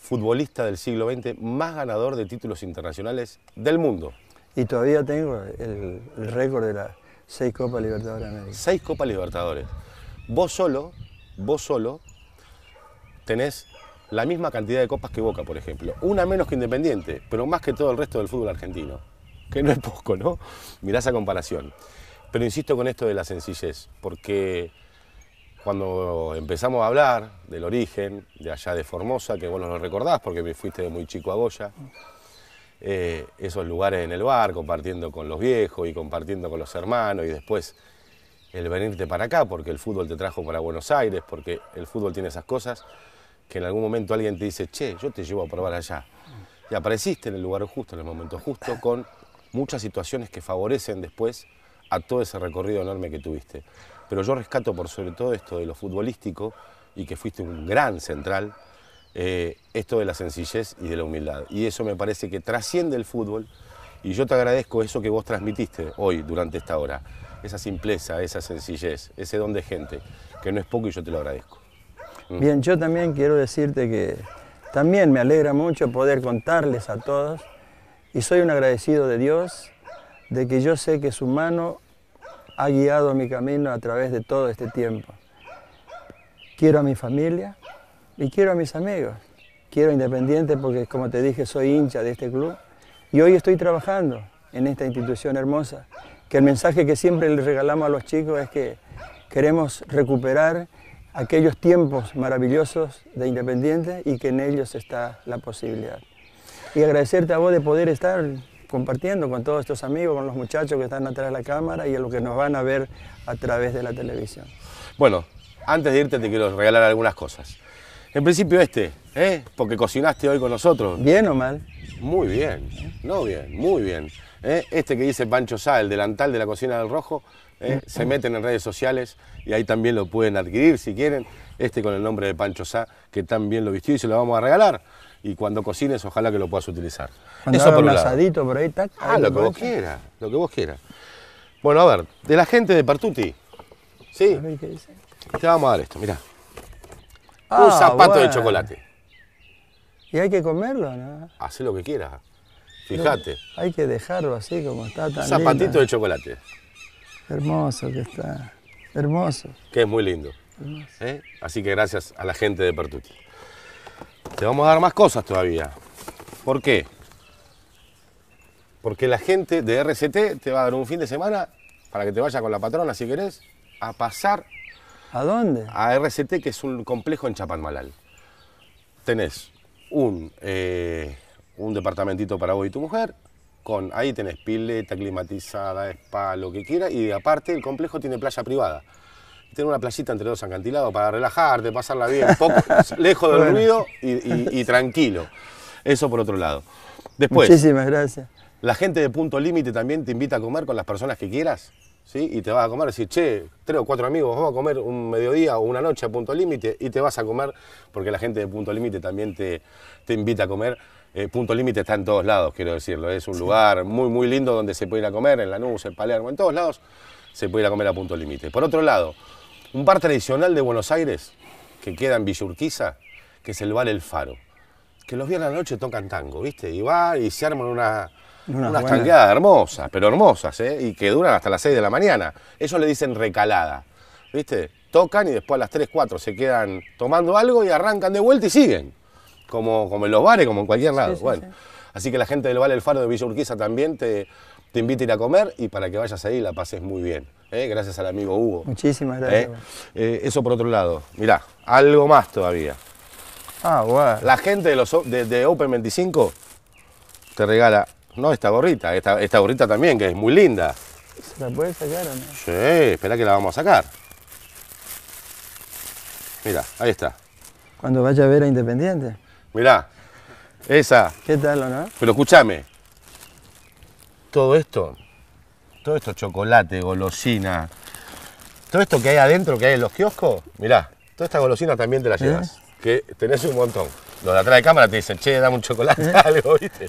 futbolista del siglo XX más ganador de títulos internacionales del mundo. Y todavía tengo el, récord de las seis Copas Libertadores Seis Copas Libertadores. Vos solo, vos solo, tenés la misma cantidad de copas que Boca, por ejemplo. Una menos que Independiente, pero más que todo el resto del fútbol argentino que no es poco, ¿no? Mirá esa comparación. Pero insisto con esto de la sencillez, porque cuando empezamos a hablar del origen de allá de Formosa, que vos lo recordás porque me fuiste de muy chico a Goya, eh, esos lugares en el bar, compartiendo con los viejos y compartiendo con los hermanos, y después el venirte para acá, porque el fútbol te trajo para Buenos Aires, porque el fútbol tiene esas cosas, que en algún momento alguien te dice, che, yo te llevo a probar allá. Y apareciste en el lugar justo, en el momento justo, con muchas situaciones que favorecen después a todo ese recorrido enorme que tuviste. Pero yo rescato por sobre todo esto de lo futbolístico y que fuiste un gran central, eh, esto de la sencillez y de la humildad. Y eso me parece que trasciende el fútbol y yo te agradezco eso que vos transmitiste hoy durante esta hora, esa simpleza, esa sencillez, ese don de gente, que no es poco y yo te lo agradezco. Mm. Bien, yo también quiero decirte que también me alegra mucho poder contarles a todos y soy un agradecido de Dios, de que yo sé que su mano ha guiado mi camino a través de todo este tiempo. Quiero a mi familia y quiero a mis amigos. Quiero Independiente porque, como te dije, soy hincha de este club. Y hoy estoy trabajando en esta institución hermosa, que el mensaje que siempre le regalamos a los chicos es que queremos recuperar aquellos tiempos maravillosos de Independiente y que en ellos está la posibilidad y agradecerte a vos de poder estar compartiendo con todos estos amigos, con los muchachos que están atrás de la cámara y a los que nos van a ver a través de la televisión. Bueno, antes de irte te quiero regalar algunas cosas. En principio este, ¿eh? porque cocinaste hoy con nosotros. ¿Bien o mal? Muy bien, no bien, muy bien. ¿eh? Este que dice Pancho Sá, el delantal de la cocina del rojo, ¿eh? se meten en redes sociales y ahí también lo pueden adquirir si quieren. Este con el nombre de Pancho Sá, que también lo vistió y se lo vamos a regalar y cuando cocines ojalá que lo puedas utilizar. Eso por un asadito por ahí, tac, Ah, lo, que vos quieras, lo que vos quieras. Bueno, a ver, de la gente de Partuti. ¿Sí? Te vamos a dar esto, mira. Ah, un zapato de chocolate. ¿Y hay que comerlo no? Hacé lo que quieras. Fíjate. hay que dejarlo así como está tan Zapatito de chocolate. Hermoso que está. Hermoso. Que es muy lindo. ¿Eh? Así que gracias a la gente de Pertuti. Te vamos a dar más cosas todavía. ¿Por qué? Porque la gente de RCT te va a dar un fin de semana para que te vayas con la patrona, si querés, a pasar. ¿A dónde? A RCT, que es un complejo en Chapadmalal. Tenés un, eh, un departamentito para vos y tu mujer, con ahí tenés pileta climatizada, spa, lo que quieras, y aparte el complejo tiene playa privada tener una playita entre dos acantilados para relajarte, pasarla bien, poco, lejos del ruido y, tranquilo. Eso por otro lado. Después, Muchísimas gracias. La gente de Punto Límite también te invita a comer con las personas que quieras, ¿sí? Y te vas a comer, decir, che, tres o cuatro amigos, vamos a comer un mediodía o una noche a Punto Límite y te vas a comer, porque la gente de Punto Límite también te, te invita a comer. Eh, Punto Límite está en todos lados, quiero decirlo. Es un lugar muy, muy lindo donde se puede ir a comer, en la Lanús, en Palermo, en todos lados se puede ir a comer a Punto Límite. Por otro lado, un bar tradicional de Buenos Aires, que queda en Villa Urquiza, que es el bar El Faro. Que los viernes a la noche tocan tango, ¿viste? Y va y se arman una, unas una hermosas, pero hermosas, ¿eh? Y que duran hasta las 6 de la mañana. Ellos le dicen recalada, ¿viste? Tocan y después a las 3, 4 se quedan tomando algo y arrancan de vuelta y siguen. Como, como en los bares, como en cualquier lado. Así que la gente del Bar El Faro de Villa Urquiza también te, te invita a ir a comer y para que vayas ahí la pases muy bien. ¿eh? gracias al amigo Hugo. Muchísimas ¿Eh? gracias. Eh, eso por otro lado. Mirá, algo más todavía. Ah, La gente de, los, de, Open 25 te regala, no esta gorrita, esta, gorrita también, que es muy linda. ¿Se la puede sacar o no? Sí, espera que la vamos a sacar. Mira, ahí está. Cuando vaya a ver a Independiente. Mirá, esa. ¿Qué tal o no? Pero escúchame. Todo esto todo esto chocolate, golosina, todo esto que hay adentro, que hay en los kioscos, mirá, toda esta golosina también te la ¿Eh? llevas, que tenés un montón. Los de atrás de cámara te dicen, che, dame un chocolate, ¿Eh? algo, ¿viste?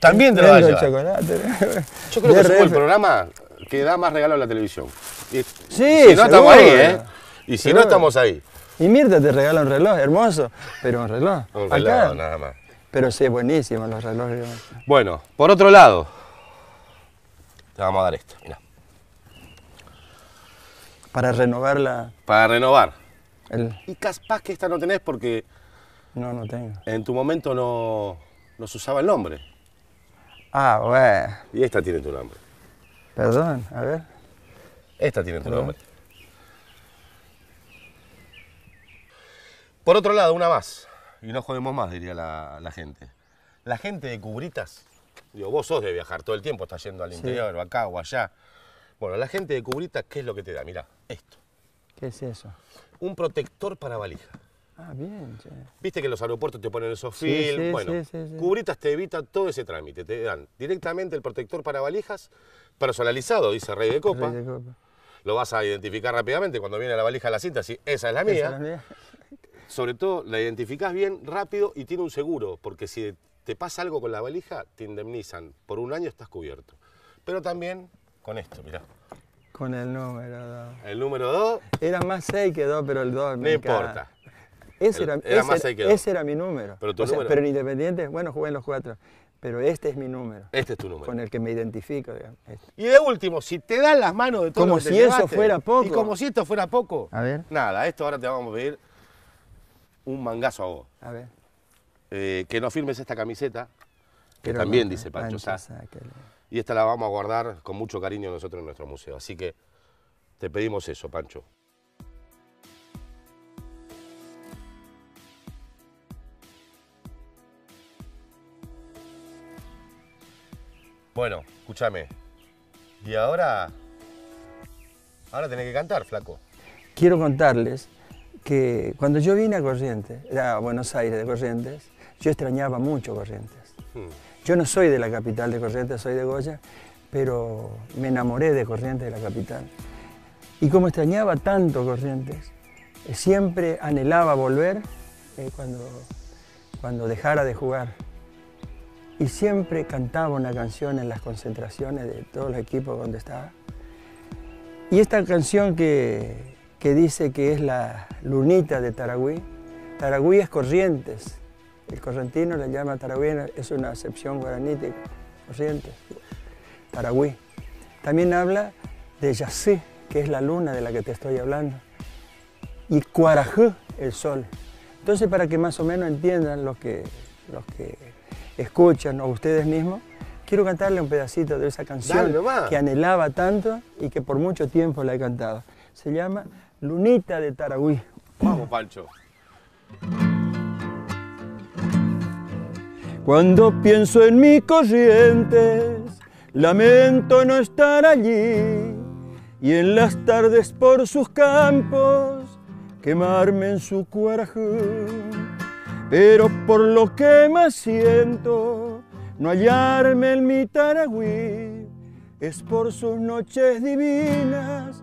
También te lo vas Yo creo que es el programa que da más regalo a la televisión. sí, si no estamos ahí, ¿eh? Y si no estamos ahí. Y Mirta te regala un reloj hermoso, pero un reloj. un reloj, nada más. Pero sí, buenísimo los relojes. Bueno, por otro lado, te vamos a dar esto, mira. Para renovar la... Para renovar. Y caspas que esta no tenés porque... No, no tengo. En tu momento no, no se usaba el nombre. Ah, bueno. Y esta tiene tu nombre. Perdón, a ver. Esta tiene tu nombre. Por otro lado, una más. Y no jodemos más, diría la gente. La gente de Cubritas Digo, vos sos de viajar todo el tiempo, estás yendo al interior, o acá o allá. Bueno, la gente de cubrita, ¿qué es lo que te da? Mirá, esto. ¿Qué es eso? Un protector para valija. Ah, bien, Viste que los aeropuertos te ponen esos sí, bueno, Cubritas te evita todo ese trámite. Te dan directamente el protector para valijas personalizado, dice Rey de Copa. Lo vas a identificar rápidamente cuando viene la valija a la cinta, si esa es la mía. Esa es la mía. Sobre todo, la identificás bien, rápido y tiene un seguro, porque si te pasa algo con la valija, te indemnizan. Por un año estás cubierto. Pero también con esto, mirá. Con el número 2. ¿El número 2? Era más 6 que 2, pero el 2 No importa. Ese, era, era ese, más 6 que ese era mi número. Pero, tu o sea, pero en Independiente, bueno, jugué en los cuatro. Pero este es mi número. Este es tu número. Con el que me identifico, digamos. Este. Y de último, si te dan las manos de todo Como si eso fuera poco. Y como si esto fuera poco. A ver. Nada, esto ahora te vamos a pedir un mangazo a vos. A ver. Eh, que no firmes esta camiseta, que también dice Pancho, Sá. Y esta la vamos a guardar con mucho cariño nosotros en nuestro museo. Así que te pedimos eso, Pancho. Bueno, escúchame. Y ahora. Ahora tenés que cantar, flaco. Quiero contarles que cuando yo vine a Corrientes, a Buenos Aires de Corrientes, yo extrañaba mucho Corrientes. Hmm. Yo no soy de la capital de Corrientes, soy de Goya, pero me enamoré de Corrientes, de la capital. Y como extrañaba tanto Corrientes, eh, siempre anhelaba volver eh, cuando, cuando dejara de jugar. Y siempre cantaba una canción en las concentraciones de todos los equipos donde estaba. Y esta canción que, que dice que es la lunita de Taragüí, Taragüí es Corrientes, el correntino le llama taragüena, es una acepción guaranítica, corriente, taragüí. También habla de Yacé, que es la luna de la que te estoy hablando, y Cuarajú, el sol. Entonces, para que más o menos entiendan los que, los que escuchan o ustedes mismos, quiero cantarle un pedacito de esa canción que anhelaba tanto y que por mucho tiempo la he cantado. Se llama Lunita de Taragüí. Vamos, Palcho. Cuando pienso en mis corrientes, lamento no estar allí y en las tardes por sus campos quemarme en su cuarajú. Pero por lo que más siento, no hallarme en mi Taragüí, es por sus noches divinas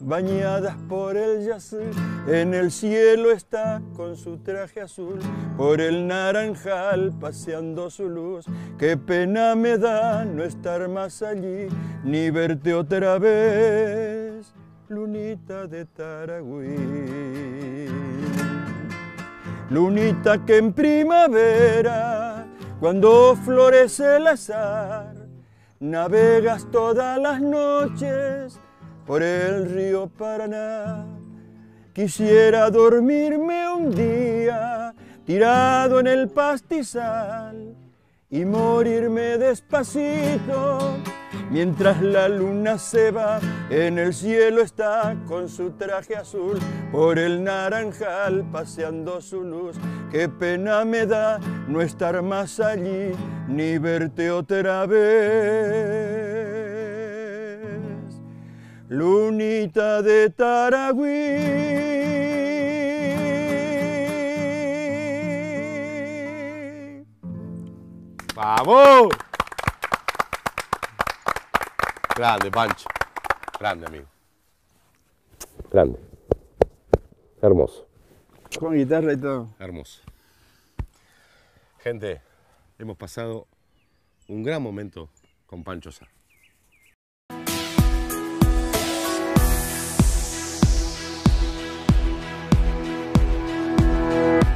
bañadas por el yacer, en el cielo está con su traje azul, por el naranjal paseando su luz. Qué pena me da no estar más allí, ni verte otra vez, lunita de Taragüí. Lunita que en primavera, cuando florece el azar, navegas todas las noches, por el río Paraná. Quisiera dormirme un día tirado en el pastizal y morirme despacito mientras la luna se va. En el cielo está con su traje azul por el naranjal paseando su luz. Qué pena me da no estar más allí ni verte otra vez. Lunita de Taragüí. ¡Vamos! Grande, Pancho. Grande, amigo. Grande. Hermoso. Con guitarra y todo. Hermoso. Gente, hemos pasado un gran momento con Pancho Sá. you